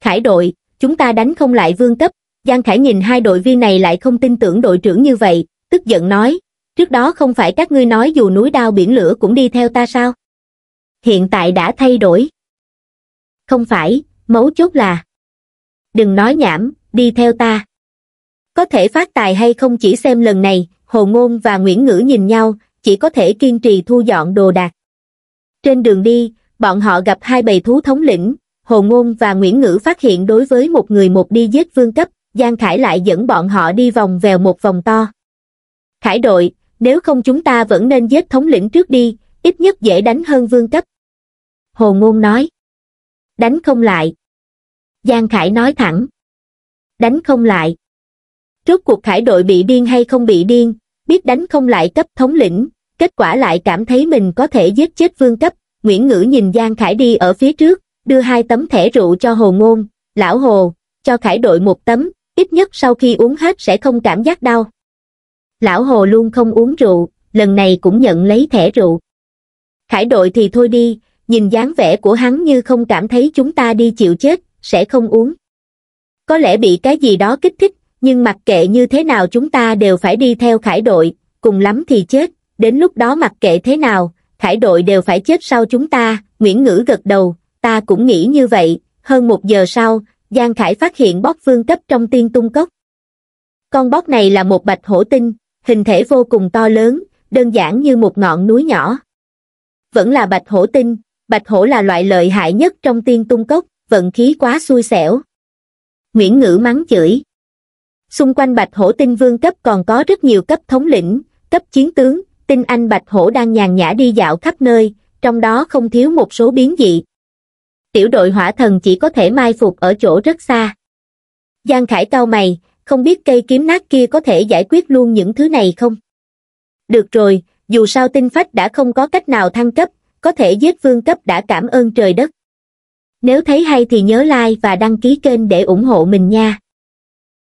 A: Khải đội, chúng ta đánh không lại vương cấp. Giang Khải nhìn hai đội viên này lại không tin tưởng đội trưởng như vậy, tức giận nói, trước đó không phải các ngươi nói dù núi đao biển lửa cũng đi theo ta sao? hiện tại đã thay đổi. Không phải, mấu chốt là Đừng nói nhảm, đi theo ta. Có thể phát tài hay không chỉ xem lần này, Hồ Ngôn và Nguyễn Ngữ nhìn nhau, chỉ có thể kiên trì thu dọn đồ đạc. Trên đường đi, bọn họ gặp hai bầy thú thống lĩnh, Hồ Ngôn và Nguyễn Ngữ phát hiện đối với một người một đi giết vương cấp, Giang Khải lại dẫn bọn họ đi vòng vèo một vòng to. Khải đội, nếu không chúng ta vẫn nên giết thống lĩnh trước đi, ít nhất dễ đánh hơn vương cấp. Hồ Ngôn nói. Đánh không lại. Giang Khải nói thẳng. Đánh không lại. Trước cuộc Khải đội bị điên hay không bị điên, biết đánh không lại cấp thống lĩnh, kết quả lại cảm thấy mình có thể giết chết vương cấp. Nguyễn Ngữ nhìn Giang Khải đi ở phía trước, đưa hai tấm thẻ rượu cho Hồ Ngôn, lão Hồ, cho Khải đội một tấm, ít nhất sau khi uống hết sẽ không cảm giác đau. Lão Hồ luôn không uống rượu, lần này cũng nhận lấy thẻ rượu. Khải đội thì thôi đi, nhìn dáng vẻ của hắn như không cảm thấy chúng ta đi chịu chết, sẽ không uống. Có lẽ bị cái gì đó kích thích, nhưng mặc kệ như thế nào chúng ta đều phải đi theo khải đội, cùng lắm thì chết, đến lúc đó mặc kệ thế nào, khải đội đều phải chết sau chúng ta, Nguyễn Ngữ gật đầu, ta cũng nghĩ như vậy, hơn một giờ sau, Giang Khải phát hiện bóp vương cấp trong tiên tung cốc. Con bóp này là một bạch hổ tinh, hình thể vô cùng to lớn, đơn giản như một ngọn núi nhỏ. Vẫn là bạch hổ tinh, bạch hổ là loại lợi hại nhất trong tiên tung cốc, vận khí quá xui xẻo. Nguyễn Ngữ mắng chửi. Xung quanh bạch hổ tinh vương cấp còn có rất nhiều cấp thống lĩnh, cấp chiến tướng, tinh anh bạch hổ đang nhàn nhã đi dạo khắp nơi, trong đó không thiếu một số biến dị. Tiểu đội hỏa thần chỉ có thể mai phục ở chỗ rất xa. Giang Khải cau mày, không biết cây kiếm nát kia có thể giải quyết luôn những thứ này không? Được rồi, dù sao tinh phách đã không có cách nào thăng cấp, có thể giết vương cấp đã cảm ơn trời đất. Nếu thấy hay thì nhớ like và đăng ký kênh để ủng hộ mình nha.